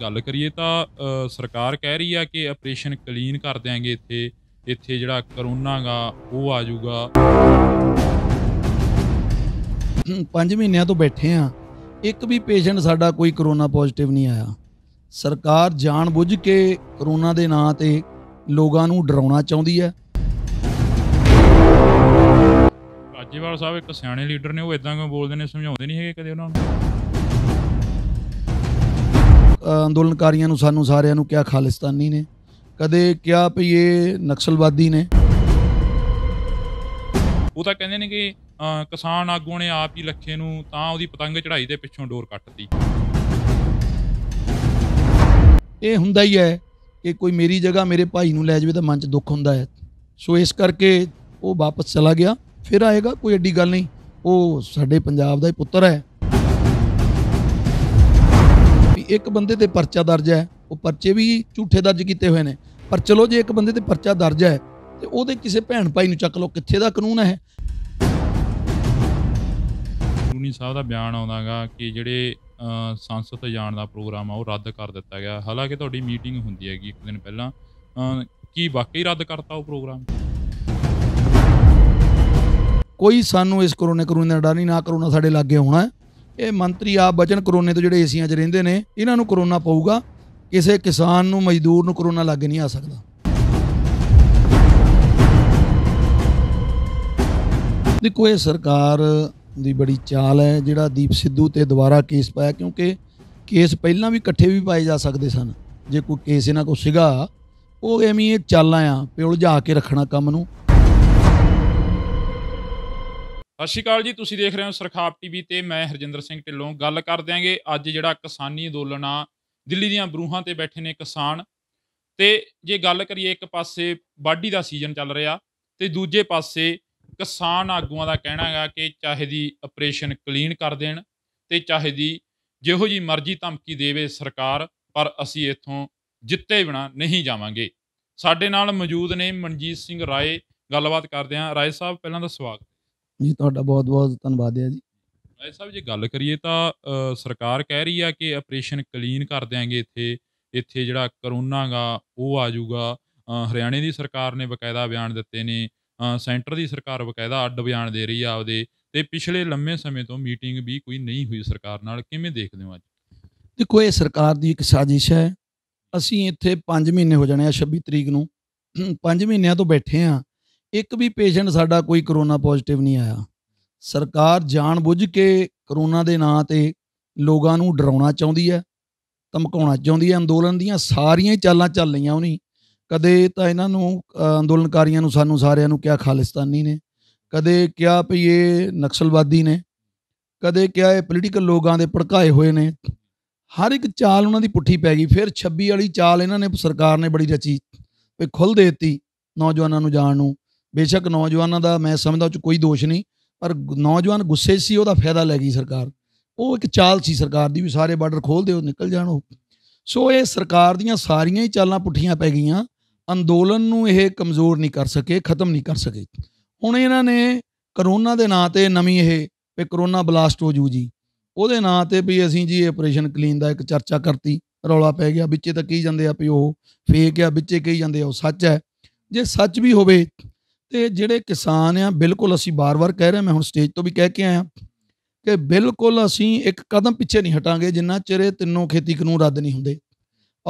ਗੱਲ ਕਰੀਏ ਤਾਂ ਸਰਕਾਰ ਕਹਿ ਰਹੀ ਆ ਕਿ ਆਪਰੇਸ਼ਨ ਕਲੀਨ ਕਰ ਦਿਆਂਗੇ ਇੱਥੇ ਇੱਥੇ ਜਿਹੜਾ ਕਰੋਨਾ ਉਹ ਆ ਜਾਊਗਾ 5 ਮਹੀਨਿਆਂ ਤੋਂ ਬੈਠੇ ਆ ਇੱਕ ਵੀ ਪੇਸ਼ੈਂਟ ਸਾਡਾ ਕੋਈ ਕਰੋਨਾ ਪੋਜ਼ਿਟਿਵ ਨਹੀਂ ਆਇਆ ਸਰਕਾਰ ਜਾਣ ਬੁੱਝ ਕੇ ਕਰੋਨਾ ਦੇ ਨਾਂ ਤੇ ਲੋਕਾਂ ਨੂੰ ਡਰਾਉਣਾ ਚਾਹੁੰਦੀ ਹੈ ਕਾਜੀਵਾਲ ਸਾਹਿਬ ਇੱਕ ਸਿਆਣੇ ਲੀਡਰ ਨੇ ਉਹ ਇਦਾਂ ਕਿਉਂ ਬੋਲਦੇ ਨੇ ਸਮਝਾਉਂਦੇ ਨਹੀਂ ਹੈਗੇ ਕਦੇ ਉਹਨਾਂ ਨੂੰ ਅੰਦੋਲਨਕਾਰੀਆਂ ਨੂੰ ਸਾਨੂੰ ਸਾਰਿਆਂ ਨੂੰ ਕਿਹਾ ਖਾਲਿਸਤਾਨੀ ਨੇ ਕਦੇ ਕਿਹਾ ਵੀ ਇਹ ਨਕਸਲਵਾਦੀ ਨੇ ਉਹ ਤਾਂ ਕਹਿੰਦੇ ਨੇ ਕਿ ਕਿਸਾਨ ਆਗੂਆਂ ਨੇ ਆਪ ਹੀ ਲੱਖੇ ਨੂੰ ਤਾਂ ਉਹਦੀ ਪਤੰਗ ਚੜਾਈ ਦੇ ਪਿੱਛੋਂ ਡੋਰ ਕੱਟਤੀ ਇਹ ਹੁੰਦਾ ਹੀ ਹੈ ਕਿ ਕੋਈ ਮੇਰੀ ਜਗ੍ਹਾ ਮੇਰੇ ਭਾਈ ਨੂੰ ਲੈ ਜਾਵੇ ਤਾਂ ਮਨ 'ਚ ਦੁੱਖ ਹੁੰਦਾ ਹੈ ਸੋ ਇਸ ਕਰਕੇ ਉਹ ਵਾਪਸ ਚਲਾ ਗਿਆ ਫਿਰ ਆਏਗਾ ਕੋਈ ਐਡੀ ਗੱਲ ਨਹੀਂ ਉਹ ਸਾਡੇ ਪੰਜਾਬ ਦਾ ਹੀ ਪੁੱਤਰ ਹੈ ਇੱਕ ਬੰਦੇ ਤੇ ਪਰਚਾ ਦਰਜ ਹੈ ਉਹ ਪਰਚੇ ਵੀ ਝੂਠੇ ਦਰਜ ਕੀਤੇ ਹੋਏ ਨੇ ਪਰ ਚਲੋ ਜੇ ਇੱਕ ਬੰਦੇ ਤੇ ਪਰਚਾ ਦਰਜ ਹੈ ਤੇ ਉਹਦੇ ਕਿਸੇ ਭੈਣ ਭਾਈ ਨੂੰ ਚੱਕ ਲਓ ਕਿੱਥੇ ਦਾ ਕਾਨੂੰਨ ਹੈ ਰੂਨੀ ਸਾਹਿਬ ਦਾ ਬਿਆਨ ਆਉਂਦਾਗਾ ਕਿ ਜਿਹੜੇ ਸੰਸਦ ਜਾਣ ਦਾ ਪ੍ਰੋਗਰਾਮ ਆ ਉਹ ਰੱਦ ਕਰ ਦਿੱਤਾ ਗਿਆ ਹਾਲਾਂਕਿ ਤੁਹਾਡੀ ਮੀਟਿੰਗ ਹੁੰਦੀ ਹੈਗੀ ਇੱਕ ਦਿਨ ਪਹਿਲਾਂ ਕੀ ਵਾਕਈ ਰੱਦ ਕਰਤਾ ਉਹ ਪ੍ਰੋਗਰਾਮ ਕੋਈ ਸਾਨੂੰ ਇਸ ਕਰੋਨੇ ਕਰੋਨੇ ਦਾ ਡਰ ਨਹੀਂ ਨਾ ਕਰੋਨਾ ਸਾਡੇ ਲਾਗੇ ਹੋਣਾ ਇਹ ਮੰਤਰੀ ਆ ਬਚਨ ਕਰੋਨੇ ਤੋਂ ਜਿਹੜੇ ਏਸੀਆਂ 'ਚ ਰਹਿੰਦੇ ਨੇ ਇਹਨਾਂ ਨੂੰ ਕਰੋਨਾ ਪਊਗਾ ਕਿਸੇ ਕਿਸਾਨ ਨੂੰ ਮਜ਼ਦੂਰ ਨੂੰ ਕਰੋਨਾ ਲੱਗ ਨਹੀਂ ਆ ਸਕਦਾ ਦੇਖੋ ਇਹ ਸਰਕਾਰ ਦੀ ਬੜੀ ਚਾਲ ਹੈ ਜਿਹੜਾ ਦੀਪ ਸਿੱਧੂ ਤੇ ਦੁਬਾਰਾ ਕੇਸ ਪਾਇਆ ਕਿਉਂਕਿ ਕੇਸ ਪਹਿਲਾਂ ਵੀ ਇਕੱਠੇ ਵੀ ਪਾਏ ਜਾ ਸਕਦੇ ਸਨ ਜੇ ਕੋਈ ਕੇਸ ਇਹਨਾਂ ਕੋਲ ਸੀਗਾ ਉਹ ਐਵੇਂ ਇਹ ਚੱਲ ਆ ਪਿਉਲ ਜਾ ਕੇ ਰੱਖਣਾ ਕੰਮ ਨੂੰ ਸਤਿ ਸ਼੍ਰੀ ਅਕਾਲ ਜੀ ਤੁਸੀਂ ਦੇਖ ਰਹੇ ਹੋ ਸਰਖਾਪ ਟੀਵੀ ਤੇ ਮੈਂ ਹਰਜਿੰਦਰ ਸਿੰਘ ਢਿੱਲੋਂ ਗੱਲ ਕਰ ਦਿਆਂਗੇ ਅੱਜ ਜਿਹੜਾ ਕਿਸਾਨੀ ਅੰਦੋਲਨ ਆ ਦਿੱਲੀ ਦੀਆਂ ਬਰੂਹਾਂ ਤੇ ਬੈਠੇ ਨੇ ਕਿਸਾਨ ਤੇ ਜੇ ਗੱਲ ਕਰੀਏ ਇੱਕ ਪਾਸੇ ਬਾਡੀ ਦਾ ਸੀਜ਼ਨ ਚੱਲ ਰਿਹਾ ਤੇ ਦੂਜੇ ਪਾਸੇ ਕਿਸਾਨ ਆਗੂਆਂ ਦਾ ਕਹਿਣਾ ਹੈਗਾ ਕਿ ਚਾਹੇ ਦੀ ਆਪਰੇਸ਼ਨ ਕਲੀਨ ਕਰ ਦੇਣ ਤੇ ਚਾਹੇ ਦੀ ਜਿਹੋ ਜੀ ਮਰਜ਼ੀ ਧਮਕੀ ਦੇਵੇ ਸਰਕਾਰ ਪਰ ਅਸੀਂ ਇੱਥੋਂ ਜਿੱਤੇ ਬਿਨਾ ਨਹੀਂ ਜਾਵਾਂਗੇ ਸਾਡੇ ਨਾਲ ਮੌਜੂਦ ਨੇ ਮਨਜੀਤ ਸਿੰਘ ਰਾਏ ਗੱਲਬਾਤ ਕਰਦੇ ਆਂ ਰਾਏ ਸਾਹਿਬ ਪਹਿਲਾਂ ਦਾ ਸਵਾਗਤ ਜੀ ਤੁਹਾਡਾ ਬਹੁਤ ਬਹੁਤ ਧੰਨਵਾਦ ਹੈ ਜੀ ਭਾਈ ਸਾਹਿਬ ਜੇ ਗੱਲ ਕਰੀਏ ਤਾਂ ਸਰਕਾਰ ਕਹਿ ਰਹੀ ਆ ਕਿ ਆਪਰੇਸ਼ਨ ਕਲੀਨ ਕਰ ਦੇਾਂਗੇ ਇੱਥੇ ਇੱਥੇ ਜਿਹੜਾ ਕਰੋਨਾਗਾ ਉਹ ਆ ਜਾਊਗਾ ਹਰਿਆਣੇ ਦੀ ਸਰਕਾਰ ਨੇ ਬਕਾਇਦਾ ਬਿਆਨ ਦਿੱਤੇ ਨੇ ਸੈਂਟਰ ਦੀ ਸਰਕਾਰ ਬਕਾਇਦਾ ਅੱਡ ਬਿਆਨ ਦੇ ਰਹੀ ਆ ਆਪਦੇ ਤੇ ਪਿਛਲੇ ਲੰਮੇ ਸਮੇਂ ਤੋਂ ਮੀਟਿੰਗ ਵੀ ਕੋਈ ਨਹੀਂ ਹੋਈ ਸਰਕਾਰ ਨਾਲ ਕਿਵੇਂ ਦੇਖਦੇ ਹੋ ਅੱਜ ਦੇਖੋ ਇਹ ਸਰਕਾਰ ਦੀ ਇੱਕ ਸਾਜ਼ਿਸ਼ ਹੈ ਅਸੀਂ ਇੱਥੇ 5 ਮਹੀਨੇ ਹੋ ਜਾਣੇ ਆ 26 ਤਰੀਕ ਨੂੰ 5 ਮਹੀਨਿਆਂ ਤੋਂ ਬੈਠੇ ਆ ਇੱਕ ਵੀ ਪੇਸ਼ੈਂਟ ਸਾਡਾ ਕੋਈ ਕਰੋਨਾ ਪੋਜ਼ਿਟਿਵ ਨਹੀਂ ਆਇਆ ਸਰਕਾਰ ਜਾਣਬੁੱਝ ਕੇ ਕਰੋਨਾ ਦੇ ਨਾਂ ਤੇ ਲੋਕਾਂ ਨੂੰ ਡਰਾਉਣਾ ਚਾਹੁੰਦੀ ਹੈ ਧਮਕਾਉਣਾ ਚਾਹੁੰਦੀ ਹੈ ਅੰਦੋਲਨ ਦੀਆਂ ਸਾਰੀਆਂ ਹੀ ਚਾਲਾਂ ਚੱਲ ਲਈਆਂ ਉਹਨੀ ਕਦੇ ਤਾਂ ਇਹਨਾਂ ਨੂੰ ਅੰਦੋਲਨਕਾਰੀਆਂ ਨੂੰ ਸਾਨੂੰ ਸਾਰਿਆਂ ਨੂੰ ਕਿਹਾ ਖਾਲਿਸਤਾਨੀ ਨੇ ਕਦੇ ਕਿਹਾ ਵੀ ਇਹ ਨਕਸਲਵਾਦੀ ਨੇ ਕਦੇ ਕਿਹਾ ਇਹ ਪੋਲੀਟੀਕਲ ਲੋਕਾਂ ਦੇ ਭੜਕਾਏ ਹੋਏ ਨੇ ਹਰ ਇੱਕ ਚਾਲ ਉਹਨਾਂ ਦੀ ਪੁੱਠੀ ਪੈ ਗਈ ਫਿਰ 26 ਵਾਲੀ ਚਾਲ ਇਹਨਾਂ ਨੇ ਸਰਕਾਰ ਨੇ ਬੜੀ ਰਚੀ ਵੀ ਖੁੱਲ ਦੇਤੀ ਨੌਜਵਾਨਾਂ ਨੂੰ ਜਾਣ ਨੂੰ ਬੇਸ਼ੱਕ ਨੌਜਵਾਨਾਂ ਦਾ ਮੈਂ ਸਮਝਦਾ ਉਹ ਕੋਈ ਦੋਸ਼ ਨਹੀਂ ਪਰ ਨੌਜਵਾਨ ਗੁੱਸੇ ਸੀ ਉਹਦਾ ਫਾਇਦਾ ਲੈ ਗਈ ਸਰਕਾਰ ਉਹ ਇੱਕ ਚਾਲ ਸੀ ਸਰਕਾਰ ਦੀ ਵੀ ਸਾਰੇ ਬਾਰਡਰ ਖੋਲ ਦਿਓ ਨਿਕਲ ਜਾਣ ਉਹ ਸੋ ਇਹ ਸਰਕਾਰ ਦੀਆਂ ਸਾਰੀਆਂ ਹੀ ਚਾਲਾਂ ਪੁੱਠੀਆਂ ਪੈ ਗਈਆਂ ਅੰਦੋਲਨ ਨੂੰ ਇਹ ਕਮਜ਼ੋਰ ਨਹੀਂ ਕਰ ਸਕੇ ਖਤਮ ਨਹੀਂ ਕਰ ਸਕੇ ਹੁਣ ਇਹਨਾਂ ਨੇ ਕਰੋਨਾ ਦੇ ਨਾਂ ਤੇ ਨਵੀਂ ਇਹ ਵੀ ਕਰੋਨਾ ਬਲਾਸਟ ਹੋ ਜੂ ਜੀ ਉਹਦੇ ਨਾਂ ਤੇ ਵੀ ਅਸੀਂ ਜੀ ਆਪਰੇਸ਼ਨ ਕਲੀਨ ਦਾ ਇੱਕ ਚਰਚਾ ਕਰਤੀ ਰੌਲਾ ਪੈ ਗਿਆ ਵਿੱਚੇ ਤਾਂ ਕਹੀ ਜਾਂਦੇ ਆ ਵੀ ਉਹ ਫੇਕ ਆ ਵਿੱਚੇ ਕਹੀ ਜਾਂਦੇ ਆ ਉਹ ਸੱਚ ਹੈ ਜੇ ਸੱਚ ਵੀ ਹੋਵੇ ਤੇ ਜਿਹੜੇ ਕਿਸਾਨ ਆ ਬਿਲਕੁਲ ਅਸੀਂ ਬਾਰ-ਬਾਰ ਕਹਿ ਰਹੇ ਮੈਂ ਹੁਣ ਸਟੇਜ ਤੋਂ ਵੀ ਕਹਿ ਕੇ ਆਇਆ ਕਿ ਬਿਲਕੁਲ ਅਸੀਂ ਇੱਕ ਕਦਮ ਪਿੱਛੇ ਨਹੀਂ ਹਟਾਂਗੇ ਜਿੰਨਾ ਚਿਰ ਇਹ ਤਿੰਨੋਂ ਖੇਤੀ ਕਾਨੂੰਨ ਰੱਦ ਨਹੀਂ ਹੁੰਦੇ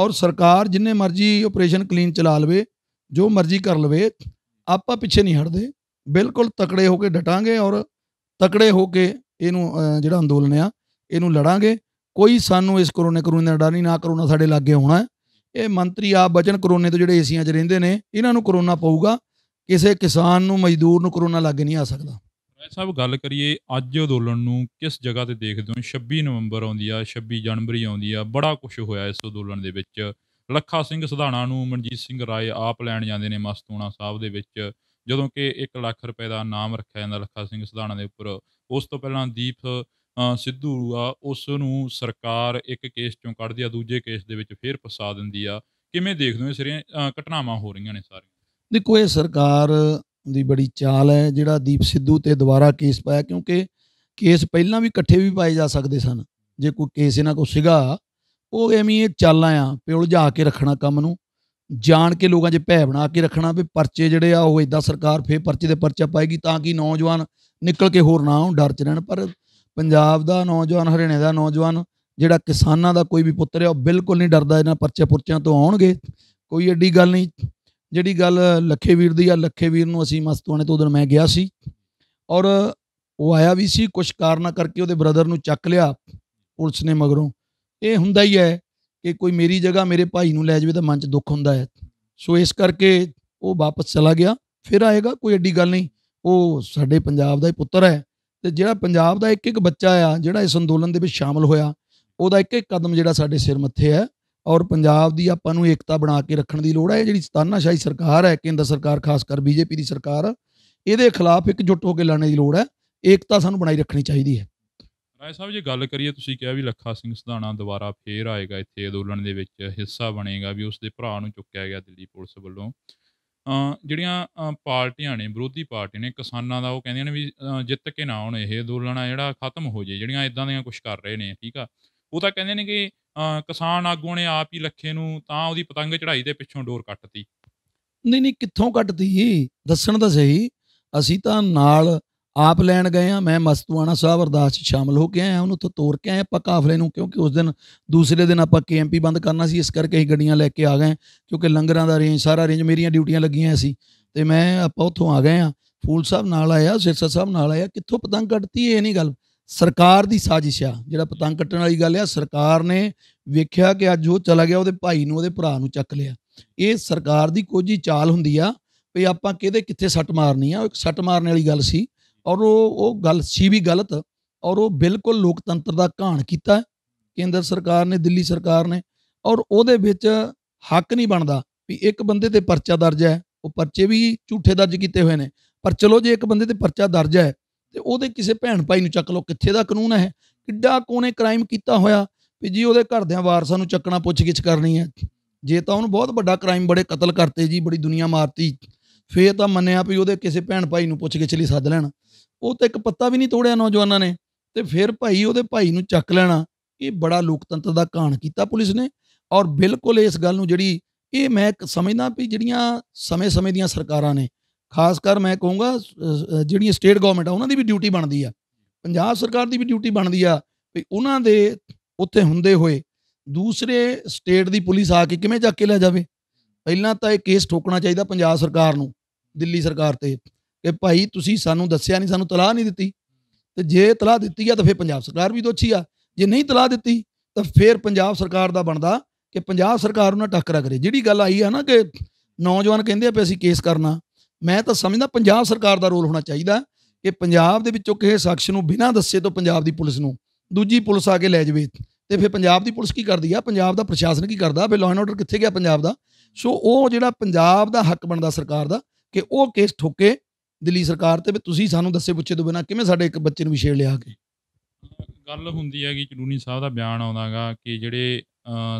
ਔਰ ਸਰਕਾਰ ਜਿੰਨੇ ਮਰਜ਼ੀ ਆਪਰੇਸ਼ਨ ਕਲੀਨ ਚਲਾ ਲਵੇ ਜੋ ਮਰਜ਼ੀ ਕਰ ਲਵੇ ਆਪਾਂ ਪਿੱਛੇ ਨਹੀਂ ਹਟਦੇ ਬਿਲਕੁਲ ਤਕੜੇ ਹੋ ਕੇ ਡਟਾਂਗੇ ਔਰ ਤਕੜੇ ਹੋ ਕੇ ਇਹਨੂੰ ਜਿਹੜਾ ਅੰਦੋਲਨ ਆ ਇਹਨੂੰ ਲੜਾਂਗੇ ਕੋਈ ਸਾਨੂੰ ਇਸ ਕਰੋਨੇ ਕਰੋਨੇ ਦਾ ਡਰ ਨਹੀਂ ਨਾ ਕਰੋਨਾ ਸਾਡੇ ਲਾਗੇ ਹੋਣਾ ਇਹ ਮੰਤਰੀ ਆਪ ਬਚਨ ਕਰੋਨੇ ਤੋਂ ਜਿਹੜੇ ਏਸੀਆਂ 'ਚ ਰਹਿੰਦੇ ਨੇ ਇਹਨਾਂ ਨੂੰ ਕਰੋਨਾ ਪਊਗਾ ਕਿਸੇ ਕਿਸਾਨ ਨੂੰ ਮਜ਼ਦੂਰ ਨੂੰ ਕਰੋਨਾ ਲੱਗ ਨਹੀਂ ਆ ਸਕਦਾ ਮੈਂ ਸਾਹਿਬ ਗੱਲ ਕਰੀਏ ਅੱਜ ਅੰਦੋਲਨ ਨੂੰ ਕਿਸ ਜਗ੍ਹਾ ਤੇ ਦੇਖਦੇ ਹੋ 26 ਨਵੰਬਰ ਆਉਂਦੀ ਆ 26 ਜਨਵਰੀ ਆਉਂਦੀ ਆ ਬੜਾ ਕੁਝ ਹੋਇਆ ਇਸ ਅੰਦੋਲਨ ਦੇ ਵਿੱਚ ਲੱਖਾ ਸਿੰਘ ਸਧਾਣਾ ਨੂੰ ਮਨਜੀਤ ਸਿੰਘ ਰਾਏ ਆਪ ਲੈਣ ਜਾਂਦੇ ਨੇ ਮਸਤੂਣਾ ਸਾਹਿਬ ਦੇ ਵਿੱਚ ਜਦੋਂ ਕਿ 1 ਲੱਖ ਰੁਪਏ ਦਾ ਨਾਮ ਰੱਖਿਆ ਜਾਂਦਾ ਲੱਖਾ ਸਿੰਘ ਸਧਾਣਾ ਦੇ ਉੱਪਰ ਉਸ ਤੋਂ ਪਹਿਲਾਂ ਦੀਪ ਸਿੱਧੂ ਆ ਉਸ ਨੂੰ ਸਰਕਾਰ ਇੱਕ ਕੇਸ ਚੋਂ ਕੱਢਦੀ ਆ ਦੂਜੇ ਕੇਸ ਦੇ ਵਿੱਚ ਫੇਰ ਫਸਾ ਦਿੰਦੀ ਆ ਕਿਵੇਂ ਦੇਖਦੇ ਹੋ ਇਸ ਰੀਆਂ ਘਟਨਾਵਾਂ ਹੋ ਰਹੀਆਂ ਨੇ ਸਾਰੀਆਂ ਦੇਖੋ ਇਹ ਸਰਕਾਰ ਦੀ ਬੜੀ ਚਾਲ ਹੈ ਜਿਹੜਾ ਦੀਪ ਸਿੱਧੂ ਤੇ ਦੁਬਾਰਾ ਕੇਸ ਪਾਇਆ ਕਿਉਂਕਿ ਕੇਸ ਪਹਿਲਾਂ ਵੀ ਇਕੱਠੇ ਵੀ ਪਾਏ ਜਾ ਸਕਦੇ ਸਨ ਜੇ ਕੋਈ ਕੇਸ ਇਹਨਾਂ ਕੋ ਸਿਗਾ ਉਹ ਐਵੇਂ ਇਹ ਚਾਲਾਂ ਆ ਪਿਉਲ ਜਾ ਕੇ ਰੱਖਣਾ ਕੰਮ ਨੂੰ ਜਾਣ ਕੇ ਲੋਕਾਂ 'ਚ ਭੈ ਬਣਾ ਕੇ ਰੱਖਣਾ ਵੀ ਪਰਚੇ ਜਿਹੜੇ ਆ ਉਹ ਇਦਾਂ ਸਰਕਾਰ ਫੇਰ ਪਰਚੇ ਦੇ ਪਰਚਾ ਪਾਏਗੀ ਤਾਂ ਕਿ ਨੌਜਵਾਨ ਨਿਕਲ ਕੇ ਹੋਰ ਨਾ ਹੋ ਡਰ ਚ ਰਹਿਣ ਪਰ ਪੰਜਾਬ ਦਾ ਨੌਜਵਾਨ ਹਰਿਆਣੇ ਦਾ ਨੌਜਵਾਨ ਜਿਹੜਾ ਕਿਸਾਨਾਂ ਦਾ ਕੋਈ ਵੀ ਪੁੱਤਰ ਹੈ ਉਹ ਬਿਲਕੁਲ ਨਹੀਂ ਡਰਦਾ ਇਹਨਾਂ ਪਰਚੇ ਪੁਰਚਿਆਂ ਤੋਂ ਆਉਣਗੇ ਕੋਈ ਐਡੀ ਗੱਲ ਨਹੀਂ ਜਿਹੜੀ ਗੱਲ ਲੱਖੇ ਵੀਰ ਦੀ ਆ ਲੱਖੇ ਵੀਰ ਨੂੰ ਅਸੀਂ ਮਸਤੂਆਣੇ ਤੋਂ ਉਦੋਂ ਮੈਂ ਗਿਆ ਸੀ ਔਰ ਉਹ ਆਇਆ ਵੀ ਸੀ ਕੁਝ ਕਾਰਨਾ ਕਰਕੇ ਉਹਦੇ ਬ੍ਰਦਰ ਨੂੰ ਚੱਕ ਲਿਆ ਪੁਲਿਸ ਨੇ ਮਗਰੋਂ ਇਹ ਹੁੰਦਾ ਹੀ ਹੈ ਕਿ ਕੋਈ ਮੇਰੀ ਜਗ੍ਹਾ ਮੇਰੇ ਭਾਈ ਨੂੰ ਲੈ ਜਾਵੇ ਤਾਂ ਮਨ 'ਚ ਦੁੱਖ ਹੁੰਦਾ ਹੈ ਸੋ ਇਸ ਕਰਕੇ ਉਹ ਵਾਪਸ ਚਲਾ ਗਿਆ ਫਿਰ ਆਏਗਾ ਕੋਈ ਐਡੀ ਗੱਲ ਨਹੀਂ ਉਹ ਸਾਡੇ ਪੰਜਾਬ ਦਾ ਹੀ ਪੁੱਤਰ ਹੈ ਤੇ ਜਿਹੜਾ ਪੰਜਾਬ ਦਾ ਇੱਕ ਇੱਕ ਬੱਚਾ ਆ ਜਿਹੜਾ ਇਸ ਅੰਦੋਲਨ ਦੇ ਵਿੱਚ ਸ਼ਾਮਲ ਹੋਇਆ ਉਹਦਾ ਇੱਕ ਇੱਕ ਕਦਮ ਜਿਹੜਾ ਸਾਡੇ ਸਿਰ ਮੱਥੇ ਹੈ ਔਰ ਪੰਜਾਬ ਦੀ ਆਪਾਂ ਨੂੰ ਏਕਤਾ ਬਣਾ ਕੇ ਰੱਖਣ ਦੀ ਲੋੜ ਹੈ ਜਿਹੜੀ ਜਿਹੜੀ ਸਤਾਨਾਸ਼ਾਹੀ ਸਰਕਾਰ ਹੈ ਕੇਂਦਰ ਸਰਕਾਰ ਖਾਸ ਕਰ ਬੀਜੇਪੀ ਦੀ ਸਰਕਾਰ ਇਹਦੇ ਖਿਲਾਫ ਇੱਕ ਜੁੱਟ ਹੋ ਕੇ ਲੜਨ ਦੀ ਲੋੜ ਹੈ ਏਕਤਾ ਸਾਨੂੰ ਬਣਾਈ ਰੱਖਣੀ ਚਾਹੀਦੀ ਹੈ ਰਾਏ ਸਾਹਿਬ ਜੀ ਗੱਲ ਕਰੀਏ ਤੁਸੀਂ ਕਿਹਾ ਵੀ ਲੱਖਾ ਸਿੰਘ ਸਧਾਣਾ ਦੁਬਾਰਾ ਫੇਰ ਆਏਗਾ ਇੱਥੇ ਅਦੋਲਨ ਦੇ ਵਿੱਚ ਹਿੱਸਾ ਬਣੇਗਾ ਵੀ ਉਸ ਦੇ ਭਰਾ ਨੂੰ ਚੁੱਕਿਆ ਗਿਆ ਦਿੱਲੀ ਪੁਲਿਸ ਵੱਲੋਂ ਜਿਹੜੀਆਂ ਪਾਰਟੀਆਂ ਨੇ ਵਿਰੋਧੀ ਪਾਰਟੀ ਨੇ ਕਿਸਾਨਾਂ ਦਾ ਉਹ ਕਹਿੰਦੀਆਂ ਨੇ ਵੀ ਜਿੱਤ ਕੇ ਨਾ ਆਉਣ ਇਹ ਅਦੋਲਨ ਆ ਜਿਹੜਾ ਖਤਮ ਹੋ ਜੇ ਜਿਹੜੀਆਂ ਇਦਾਂ ਦੀਆਂ ਕੁਝ ਕਰ ਰਹੇ ਨੇ ਠੀਕ ਆ ਉਹ ਤਾਂ ਕਹਿੰਦੇ ਨੇ ਕਿ ਕਿਸਾਨ ਆਗੂਆਂ ਨੇ ਆਪ ਹੀ ਲੱਖੇ ਨੂੰ ਤਾਂ ਉਹਦੀ ਪਤੰਗ ਚੜਾਈ ਦੇ ਪਿੱਛੋਂ ਡੋਰ ਕੱਟਤੀ ਨਹੀਂ ਨਹੀਂ ਕਿੱਥੋਂ ਕੱਟਦੀ ਦੱਸਣ ਤਾਂ ਸਹੀ ਅਸੀਂ ਤਾਂ ਨਾਲ ਆਪ ਲੈਣ ਗਏ ਆ ਮੈਂ ਮਸਤੂਆਣਾ ਸਾਹਿਬ ਅਰਦਾਸ 'ਚ ਸ਼ਾਮਲ ਹੋ ਕੇ ਆਇਆ ਉਹਨੂੰ ਤੋਂ ਤੋੜ ਕੇ ਆਇਆ ਆਪਾਂ ਕਾਫਲੇ ਨੂੰ ਕਿਉਂਕਿ ਉਸ ਦਿਨ ਦੂਸਰੇ ਦਿਨ ਆਪਾਂ ਕੇਐਮਪੀ ਬੰਦ ਕਰਨਾ ਸੀ ਇਸ ਕਰਕੇ ਅਸੀਂ ਗੱਡੀਆਂ ਲੈ ਕੇ ਆ ਗਏ ਕਿਉਂਕਿ ਲੰਗਰਾਂ ਦਾ ਰੇਂਜ ਸਾਰਾ ਰੇਂਜ ਮੇਰੀਆਂ ਡਿਊਟੀਆਂ ਲੱਗੀਆਂ ਸੀ ਤੇ ਮੈਂ ਆਪਾਂ ਉੱਥੋਂ ਆ ਗਏ ਆ ਫੂਲ ਸਾਹਿਬ ਨਾਲ ਆਇਆ ਸਿਰਸਾ ਸਾਹਿਬ ਨਾਲ ਆਇਆ ਕਿੱਥੋਂ ਪਤੰਗ ਕੱਟਤੀ ਇਹ ਨਹੀਂ ਗੱਲ ਸਰਕਾਰ ਦੀ ਸਾਜ਼ਿਸ਼ ਆ ਜਿਹੜਾ ਪਤੰਗ ਕੱਟਣ ਵਾਲੀ ਗੱਲ ਆ ਸਰਕਾਰ ਨੇ ਵੇਖਿਆ ਕਿ ਅੱਜ ਉਹ ਚਲਾ ਗਿਆ ਉਹਦੇ ਭਾਈ ਨੂੰ ਉਹਦੇ ਭਰਾ ਨੂੰ ਚੱਕ ਲਿਆ ਇਹ ਸਰਕਾਰ ਦੀ ਕੋਝੀ ਚਾਲ ਹੁੰਦੀ ਆ ਵੀ ਆਪਾਂ ਕਿਹਦੇ ਕਿੱਥੇ ਸੱਟ ਮਾਰਨੀ ਆ ਉਹ ਇੱਕ ਸੱਟ ਮਾਰਨ ਵਾਲੀ ਗੱਲ ਸੀ ਔਰ ਉਹ ਉਹ ਗੱਲ ਸੀ ਵੀ ਗਲਤ ਔਰ ਉਹ ਬਿਲਕੁਲ ਲੋਕਤੰਤਰ ਦਾ ਘਾਣ ਕੀਤਾ ਕੇਂਦਰ ਸਰਕਾਰ ਨੇ ਦਿੱਲੀ ਸਰਕਾਰ ਨੇ ਔਰ ਉਹਦੇ ਵਿੱਚ ਹੱਕ ਨਹੀਂ ਬਣਦਾ ਵੀ ਇੱਕ ਬੰਦੇ ਤੇ ਪਰਚਾ ਦਰਜ ਹੈ ਉਹ ਪਰਚੇ ਵੀ ਝੂਠੇ ਦਰਜ ਕੀਤੇ ਹੋਏ ਨੇ ਪਰ ਚਲੋ ਜੇ ਇੱਕ ਬੰਦੇ ਤੇ ਪਰਚਾ ਦਰਜ ਹੈ ਤੇ ਉਹਦੇ ਕਿਸੇ ਭੈਣ ਭਾਈ ਨੂੰ ਚੱਕ ਲਓ ਕਿੱਥੇ ਦਾ ਕਾਨੂੰਨ ਹੈ ਕਿੱਡਾ ਕੋਨੇ ਕ੍ਰਾਈਮ ਕੀਤਾ ਹੋਇਆ ਵੀ ਜੀ ਉਹਦੇ ਘਰਦਿਆਂ ਵਾਰਸਾਂ ਨੂੰ ਚੱਕਣਾ ਪੁੱਛਗਿੱਛ ਕਰਨੀ ਹੈ ਜੇ ਤਾਂ ਉਹਨੂੰ ਬਹੁਤ ਵੱਡਾ ਕ੍ਰਾਈਮ ਬੜੇ ਕਤਲ ਕਰਤੇ ਜੀ ਬੜੀ ਦੁਨੀਆ ਮਾਰਤੀ ਫੇਰ ਤਾਂ ਮੰਨਿਆ ਵੀ ਉਹਦੇ ਕਿਸੇ ਭੈਣ ਭਾਈ ਨੂੰ ਪੁੱਛਗਿੱਛ ਲਈ ਸੱਦ ਲੈਣਾ ਉਹ ਤਾਂ ਇੱਕ ਪੱਤਾ ਵੀ ਨਹੀਂ ਤੋੜਿਆ ਨੌਜਵਾਨਾਂ ਨੇ ਤੇ ਫੇਰ ਭਾਈ ਉਹਦੇ ਭਾਈ ਨੂੰ ਚੱਕ ਲੈਣਾ ਇਹ ਬੜਾ ਲੋਕਤੰਤਰ ਦਾ ਕਾਣ ਕੀਤਾ ਪੁਲਿਸ ਨੇ ਔਰ ਬਿਲਕੁਲ ਇਸ ਗੱਲ ਨੂੰ ਜਿਹੜੀ ਇਹ ਮੈਂ ਸਮਝਦਾ ਵੀ ਜਿਹੜੀਆਂ ਸਮੇਂ-ਸਮੇਂ ਦੀਆਂ ਸਰਕਾਰਾਂ ਨੇ ਖਾਸ ਕਰ ਮੈਂ ਕਹੂੰਗਾ ਜਿਹੜੀਆਂ ਸਟੇਟ ਗਵਰਨਮੈਂਟ ਆ ਉਹਨਾਂ ਦੀ ਵੀ ਡਿਊਟੀ ਬਣਦੀ ਆ ਪੰਜਾਬ ਸਰਕਾਰ ਦੀ ਵੀ ਡਿਊਟੀ ਬਣਦੀ ਆ ਵੀ ਉਹਨਾਂ ਦੇ ਉੱਥੇ ਹੁੰਦੇ ਹੋਏ ਦੂਸਰੇ ਸਟੇਟ ਦੀ ਪੁਲਿਸ ਆ ਕੇ ਕਿਵੇਂ ਚੱਕ ਕੇ ਲੈ ਜਾਵੇ ਪਹਿਲਾਂ ਤਾਂ ਇਹ ਕੇਸ ਠੋਕਣਾ ਚਾਹੀਦਾ ਪੰਜਾਬ ਸਰਕਾਰ ਨੂੰ ਦਿੱਲੀ ਸਰਕਾਰ ਤੇ ਕਿ ਭਾਈ ਤੁਸੀਂ ਸਾਨੂੰ ਦੱਸਿਆ ਨਹੀਂ ਸਾਨੂੰ ਤਲਾਹ ਨਹੀਂ ਦਿੱਤੀ ਤੇ ਜੇ ਤਲਾਹ ਦਿੱਤੀ ਆ ਤਾਂ ਫਿਰ ਪੰਜਾਬ ਸਰਕਾਰ ਵੀ ਦੋਛੀ ਆ ਜੇ ਨਹੀਂ ਤਲਾਹ ਦਿੱਤੀ ਤਾਂ ਫਿਰ ਪੰਜਾਬ ਸਰਕਾਰ ਦਾ ਬਣਦਾ ਕਿ ਪੰਜਾਬ ਸਰਕਾਰ ਉਹਨਾਂ ਟੱਕਰਾ ਕਰੇ ਜਿਹੜੀ ਗੱਲ ਆਈ ਆ ਨਾ ਕਿ ਨੌਜਵਾਨ ਕਹਿੰਦੇ ਆ ਵੀ ਅਸੀਂ ਕੇਸ ਕਰਨਾ ਮੈਂ ਤਾਂ ਸਮਝਦਾ ਪੰਜਾਬ ਸਰਕਾਰ ਦਾ ਰੋਲ ਹੋਣਾ ਚਾਹੀਦਾ ਕਿ ਪੰਜਾਬ ਦੇ ਵਿੱਚੋਂ ਕਿਸੇ ਸ਼ਖਸ ਨੂੰ ਬਿਨਾਂ ਦੱਸੇ ਤੋਂ ਪੰਜਾਬ ਦੀ ਪੁਲਿਸ ਨੂੰ ਦੂਜੀ ਪੁਲਿਸ ਆ ਕੇ ਲੈ ਜਾਵੇ ਤੇ ਫਿਰ ਪੰਜਾਬ ਦੀ ਪੁਲਿਸ ਕੀ ਕਰਦੀ ਆ ਪੰਜਾਬ ਦਾ ਪ੍ਰਸ਼ਾਸਨ ਕੀ ਕਰਦਾ ਫਿਰ ਲਾਅ ਐਂਡ ਆਰਡਰ ਕਿੱਥੇ ਗਿਆ ਪੰਜਾਬ ਦਾ ਸੋ ਉਹ ਜਿਹੜਾ ਪੰਜਾਬ ਦਾ ਹੱਕ ਬਣਦਾ ਸਰਕਾਰ ਦਾ ਕਿ ਉਹ ਕੇਸ ਠੋਕੇ ਦਿੱਲੀ ਸਰਕਾਰ ਤੇ ਵੀ ਤੁਸੀਂ ਸਾਨੂੰ ਦੱਸੇ ਪੁੱਛੇ ਤੋਂ ਬਿਨਾਂ ਕਿਵੇਂ ਸਾਡੇ ਇੱਕ ਬੱਚੇ ਨੂੰ ਵਿਸ਼ੇੜ ਲਿਆ ਕੇ ਗੱਲ ਹੁੰਦੀ ਹੈ ਕਿ ਚਲੂਨੀ ਸਾਹਿਬ ਦਾ ਬਿਆਨ ਆਉਂਦਾਗਾ ਕਿ ਜਿਹੜੇ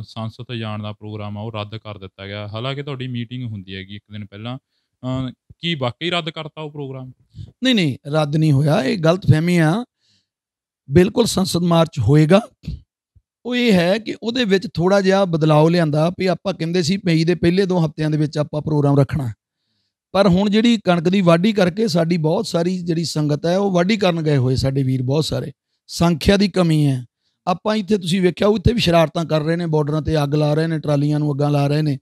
ਸੰਸਦ ਜਾਣ ਦਾ ਪ੍ਰੋਗਰਾਮ ਆ ਉਹ ਰੱਦ ਕਰ ਦਿੱਤਾ ਗਿਆ ਹਾਲਾਂਕਿ ਤੁਹਾਡੀ ਮੀਟਿੰਗ ਹੁੰਦੀ ਹੈਗੀ ਇੱਕ ਦਿਨ ਪਹਿਲਾਂ ਕੀ ਵਾਕਈ ਰੱਦ ਕਰਤਾ ਉਹ ਪ੍ਰੋਗਰਾਮ ਨਹੀਂ ਨਹੀਂ ਰੱਦ ਨਹੀਂ ਹੋਇਆ ਇਹ ਗਲਤ ਫਹਿਮੀ ਆ ਬਿਲਕੁਲ ਸੰਸਦ ਮਾਰਚ ਹੋਏਗਾ ਉਹ ਇਹ ਹੈ ਕਿ ਉਹਦੇ ਵਿੱਚ ਥੋੜਾ ਜਿਹਾ ਬਦਲਾਅ ਲਿਆਂਦਾ ਵੀ ਆਪਾਂ ਕਹਿੰਦੇ ਸੀ ਮਈ ਦੇ ਪਹਿਲੇ ਦੋ ਹਫ਼ਤਿਆਂ ਦੇ ਵਿੱਚ ਆਪਾਂ ਪ੍ਰੋਗਰਾਮ ਰੱਖਣਾ ਪਰ ਹੁਣ ਜਿਹੜੀ ਕਣਕ ਦੀ ਵਾਢੀ ਕਰਕੇ ਸਾਡੀ ਬਹੁਤ ਸਾਰੀ ਜਿਹੜੀ ਸੰਗਤ ਹੈ ਉਹ ਵਾਢੀ ਕਰਨ ਗਏ ਹੋਏ ਸਾਡੇ ਵੀਰ ਬਹੁਤ ਸਾਰੇ ਸੰਖਿਆ ਦੀ ਕਮੀ ਹੈ ਆਪਾਂ ਇੱਥੇ ਤੁਸੀਂ ਵੇਖਿਆ ਉਹ ਇੱਥੇ ਵੀ ਸ਼ਰਾਰਤਾਂ ਕਰ ਰਹੇ ਨੇ ਬਾਰਡਰਾਂ ਤੇ ਅੱਗ ਲਾ ਰਹੇ ਨੇ ਟਰਾਲੀਆਂ ਨੂੰ ਅੱਗਾਂ ਲਾ ਰਹੇ ਨੇ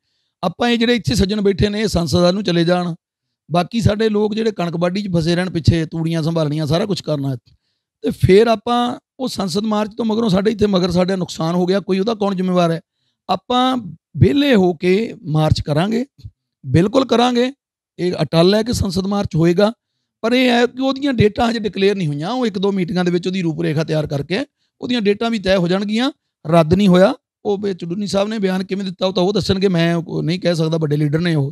ਆਪਾਂ ਇਹ ਜਿਹੜੇ ਇੱਥੇ ਸੱਜਣ ਬੈਠੇ ਨੇ ਇਹ ਸੰਸਦਾਂ ਨੂੰ ਚਲੇ ਜਾਣ ਬਾਕੀ ਸਾਡੇ ਲੋਕ ਜਿਹੜੇ ਕਣਕ ਵਾਢੀ 'ਚ ਫਸੇ ਰਹਿਣ ਪਿੱਛੇ ਤੂੜੀਆਂ ਸੰਭਾਲਣੀਆਂ ਸਾਰਾ ਕੁਝ ਕਰਨਾ ਤੇ ਫਿਰ ਆਪਾਂ ਉਹ ਸੰਸਦ ਮਾਰਚ ਤੋਂ ਮਗਰੋਂ ਸਾਡੇ ਇੱਥੇ ਮਗਰ ਸਾਡੇ ਨੁਕਸਾਨ ਹੋ ਗਿਆ ਕੋਈ ਉਹਦਾ ਕੌਣ ਜ਼ਿੰਮੇਵਾਰ ਹੈ ਆਪਾਂ ਵਿਹਲੇ ਹੋ ਕੇ ਮਾਰਚ ਕਰਾਂਗੇ ਬਿਲਕੁਲ ਕਰਾਂਗੇ ਇਹ ਅਟਲ ਹੈ ਕਿ ਸੰਸਦ ਮਾਰਚ ਹੋਏਗਾ ਪਰ ਇਹ ਹੈ ਕਿ ਉਹਦੀਆਂ ਡੇਟਾ ਹਜੇ ਡਿਕਲੇਅਰ ਨਹੀਂ ਹੋਈਆਂ ਉਹ ਇੱਕ ਦੋ ਮੀਟਿੰਗਾਂ ਦੇ ਵਿੱਚ ਉਹਦੀ ਰੂਪਰੇਖਾ ਤਿਆਰ ਕਰਕੇ ਉਹਦੀਆਂ ਡੇਟਾ ਵੀ ਤੈਅ ਹੋ ਜਾਣਗੀਆਂ ਰੱਦ ਨਹੀਂ ਹੋਇਆ ਉਹ ਵਿੱਚ ਚੁਡੂਨੀ ਸਾਹਿਬ ਨੇ ਬਿਆਨ ਕਿਵੇਂ ਦਿੱਤਾ ਉਹ ਤਾਂ ਉਹ ਦੱਸਣਗੇ ਮੈਂ ਨਹੀਂ ਕਹਿ ਸਕਦਾ ਵੱਡੇ ਲੀਡਰ ਨੇ ਉਹ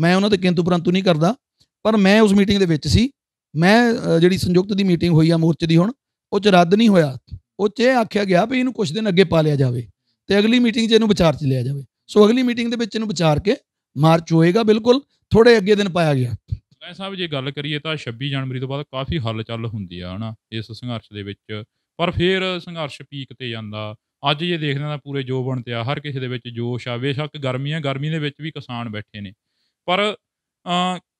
ਮੈਂ ਉਹਨਾਂ ਤੇ ਕਿੰਤੂ ਪਰੰਤੂ ਨਹੀਂ ਕਰਦਾ ਪਰ ਮੈਂ ਉਸ ਮੀਟਿੰਗ ਦੇ ਵਿੱਚ ਸੀ ਮੈਂ ਜਿਹੜੀ ਸੰਯੁਕਤ ਦੀ ਮੀਟਿੰਗ ਹੋਈ ਆ ਮੋਰਚੇ ਦੀ ਹੁਣ ਉਹ ਚ ਰੱਦ ਨਹੀਂ ਹੋਇਆ ਉਹ ਚ ਆਖਿਆ ਗਿਆ ਵੀ ਇਹਨੂੰ ਕੁਝ ਦਿਨ ਅੱਗੇ ਪਾ ਲਿਆ ਜਾਵੇ ਤੇ ਅਗਲੀ ਮੀਟਿੰਗ 'ਚ ਇਹਨੂੰ ਵਿਚਾਰ 'ਚ ਲਿਆ ਜਾਵੇ ਸੋ ਅਗਲੀ ਮੀਟਿੰਗ ਦੇ ਵਿੱਚ ਇਹਨੂੰ ਵਿਚਾਰ ਕੇ ਮਾਰਚ ਹੋਏਗਾ ਬਿਲਕੁਲ ਥੋੜੇ ਅੱਗੇ ਦਿਨ ਪਾਇਆ ਗਿਆ ਮੈਂ ਸਾਹਿਬ ਜੇ ਗੱਲ ਕਰੀਏ ਤਾਂ 26 ਜਨਵਰੀ ਤੋਂ ਬਾਅਦ ਕਾਫੀ ਹਲਚਲ ਹੁੰਦੀ ਆ ਹਨਾ ਇਸ ਸੰਘਰਸ਼ ਦੇ ਵਿੱਚ ਪਰ ਫਿਰ ਸੰਘਰਸ਼ ਪੀਕ ਤੇ ਜਾਂਦਾ ਅੱਜ ਜੇ ਦੇਖਦੇ ਆ ਪੂਰੇ ਜੋਬਣ ਤੇ ਆ ਹਰ ਕਿਸੇ ਦੇ ਵਿੱਚ ਜੋਸ਼ ਆ ਬੇਸ਼ੱਕ ਗਰਮੀਆਂ ਗਰਮੀ ਦੇ ਵਿੱਚ ਵੀ ਕਿਸਾਨ ਬੈਠੇ ਨੇ ਪਰ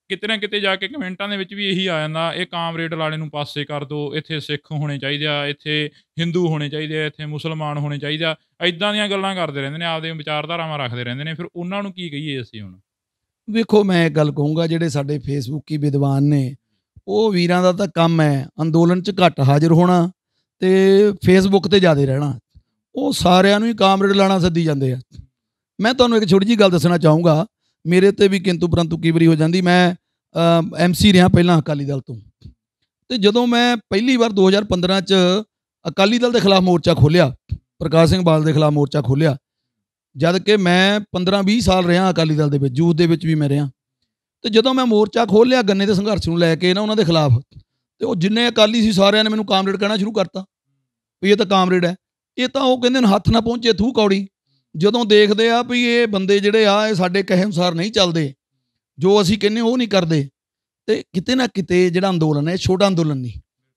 ਕਿਤੇ ਨਾ ਕਿਤੇ ਜਾ ਕੇ ਕਮੈਂਟਾਂ ਦੇ ਵਿੱਚ ਵੀ ਇਹੀ ਆ ਜਾਂਦਾ ਇਹ ਕਾਮਰੇਡ ਲਾਲੇ ਨੂੰ ਪਾਸੇ ਕਰ ਦੋ ਇੱਥੇ ਸਿੱਖ ਹੋਣੇ ਚਾਹੀਦੇ ਆ ਇੱਥੇ ਹਿੰਦੂ ਹੋਣੇ ਚਾਹੀਦੇ ਆ ਇੱਥੇ ਮੁਸਲਮਾਨ ਹੋਣੇ ਚਾਹੀਦੇ ਆ ਐਦਾਂ ਦੀਆਂ ਗੱਲਾਂ ਕਰਦੇ ਰਹਿੰਦੇ ਨੇ ਆਪਦੇ ਵਿਚਾਰਧਾਰਾਵਾਂ ਰੱਖਦੇ ਰਹਿੰਦੇ ਨੇ ਫਿਰ ਉਹਨਾਂ ਨੂੰ ਕੀ ਕਹੀਏ ਅਸੀਂ ਹੁਣ ਵੇਖੋ ਮੈਂ ਇੱਕ ਗੱਲ ਕਹੂੰਗਾ ਜਿਹੜੇ ਸਾਡੇ ਫੇਸਬੁੱਕੀ ਵਿਦਵਾਨ ਨੇ ਉਹ ਵੀਰਾਂ ਦਾ ਤਾਂ ਕੰਮ ਹੈ ਅੰਦੋਲਨ 'ਚ ਘੱਟ ਹਾਜ਼ਰ ਹੋਣਾ ਤੇ ਫੇਸਬੁੱਕ ਤੇ ਜ਼ਿਆਦਾ ਰਹਿਣਾ ਉਹ ਸਾਰਿਆਂ ਨੂੰ ਹੀ ਕਾਮਰੇਡ ਲਾਣਾ ਸੱਦੀ ਜਾਂਦੇ ਆ ਮੈਂ ਤੁਹਾਨੂੰ ਇੱਕ ਛੋਟੀ ਜੀ ਗੱਲ ਦੱਸਣਾ ਚਾਹੂੰਗਾ ਮੇਰੇ ਤੇ ਵੀ ਕਿੰਤੂ ਪਰੰਤੂ ਕੀ ਵਾਰੀ ਹੋ ਜਾਂਦੀ ਮੈਂ ਐਮਸੀ ਰਿਹਾ ਪਹਿਲਾਂ ਅਕਾਲੀ ਦਲ ਤੋਂ ਤੇ ਜਦੋਂ ਮੈਂ ਪਹਿਲੀ ਵਾਰ 2015 ਚ ਅਕਾਲੀ ਦਲ ਦੇ ਖਿਲਾਫ ਮੋਰਚਾ ਖੋਲਿਆ ਪ੍ਰਕਾਸ਼ ਸਿੰਘ ਬਾਲ ਦੇ ਖਿਲਾਫ ਮੋਰਚਾ ਖੋਲਿਆ ਜਦ ਕਿ ਮੈਂ 15-20 ਸਾਲ ਰਿਹਾ ਅਕਾਲੀ ਦਲ ਦੇ ਵਿੱਚ ਜੂਥ ਦੇ ਵਿੱਚ ਵੀ ਮੈਂ ਰਿਹਾ ਤੇ ਜਦੋਂ ਮੈਂ ਮੋਰਚਾ ਖੋਲਿਆ ਗੰਨੇ ਦੇ ਸੰਘਰਸ਼ ਨੂੰ ਲੈ ਕੇ ਨਾ ਉਹਨਾਂ ਦੇ ਖਿਲਾਫ ਤੇ ਉਹ ਜਿੰਨੇ ਅਕਾਲੀ ਸੀ ਸਾਰਿਆਂ ਨੇ ਮੈਨੂੰ ਕਾਮਰੇਡ ਕਹਿਣਾ ਸ਼ੁਰੂ ਕਰਤਾ ਵੀ ਇਹ ਤਾਂ ਕਾਮਰੇਡ ਹੈ ਇਹ ਤਾਂ ਉਹ ਕਹਿੰਦੇ ਨੇ ਹੱਥ ਨਾ ਪਹੁੰਚੇ ਥੂ ਕੌੜੀ ਜਦੋਂ ਦੇਖਦੇ ਆ ਵੀ ਇਹ ਬੰਦੇ ਜਿਹੜੇ ਆ ਇਹ ਸਾਡੇ ਕਹੇ ਅਨੁਸਾਰ ਨਹੀਂ ਚੱਲਦੇ ਜੋ ਅਸੀਂ ਕਹਿੰਨੇ ਉਹ ਨਹੀਂ ਕਰਦੇ ਤੇ ਕਿਤੇ ਨਾ ਕਿਤੇ ਜਿਹੜਾ ਅੰਦੋਲਨ ਹੈ ਛੋਟਾ ਅੰਦੋਲਨ ਨਹੀਂ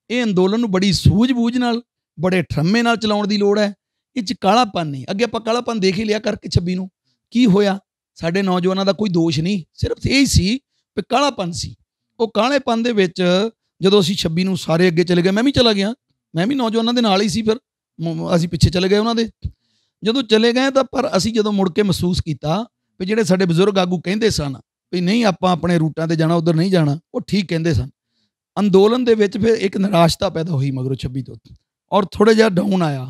ਇਹ ਅੰਦੋਲਨ ਨੂੰ ਬੜੀ ਸੂਝ-ਬੂਝ ਨਾਲ ਬੜੇ ਠਰਮੇ ਨਾਲ ਚਲਾਉਣ ਦੀ ਲੋੜ ਹੈ ਇਹ ਚ ਕਾਲਾਪਨ ਨਹੀਂ ਅੱਗੇ ਆਪਾਂ ਕਾਲਾਪਨ ਦੇਖ ਹੀ ਲਿਆ ਕਰਕੇ 26 ਨੂੰ ਕੀ ਹੋਇਆ ਸਾਡੇ ਨੌਜਵਾਨਾਂ ਦਾ ਕੋਈ ਦੋਸ਼ ਨਹੀਂ ਸਿਰਫ ਇਹ ਹੀ ਸੀ ਕਿ ਕਾਲਾਪਨ ਸੀ ਉਹ ਕਾਲੇਪਨ ਦੇ ਵਿੱਚ ਜਦੋਂ ਅਸੀਂ 26 ਨੂੰ ਸਾਰੇ ਅੱਗੇ ਚਲੇ ਗਏ ਮੈਂ ਵੀ ਚਲਾ ਗਿਆ ਮੈਂ ਵੀ ਨੌਜਵਾਨਾਂ ਦੇ ਨਾਲ ਹੀ ਸੀ ਫਿਰ ਅਸੀਂ ਪਿੱਛੇ ਚਲੇ ਗਏ ਉਹਨਾਂ ਦੇ ਜਦੋਂ ਚਲੇ ਗਏ ਤਾਂ ਪਰ ਅਸੀਂ ਜਦੋਂ ਮੁੜ ਕੇ ਮਹਿਸੂਸ ਕੀਤਾ ਵੀ ਜਿਹੜੇ ਸਾਡੇ ਬਜ਼ੁਰਗ ਆਗੂ ਕਹਿੰਦੇ ਸਨ ਵੀ ਨਹੀਂ ਆਪਾਂ ਆਪਣੇ ਰੂਟਾਂ ਤੇ ਜਾਣਾ ਉਧਰ ਨਹੀਂ ਜਾਣਾ ਉਹ ਠੀਕ ਕਹਿੰਦੇ ਸਨ ਅੰਦੋਲਨ ਦੇ ਵਿੱਚ ਫਿਰ ਇੱਕ ਨਿਰਾਸ਼ਤਾ ਪੈਦਾ ਹੋਈ ਮਗਰੋਂ 26 ਤੋਂ ਔਰ ਥੋੜਾ ਜਿਹਾ ਡਾਊਨ ਆਇਆ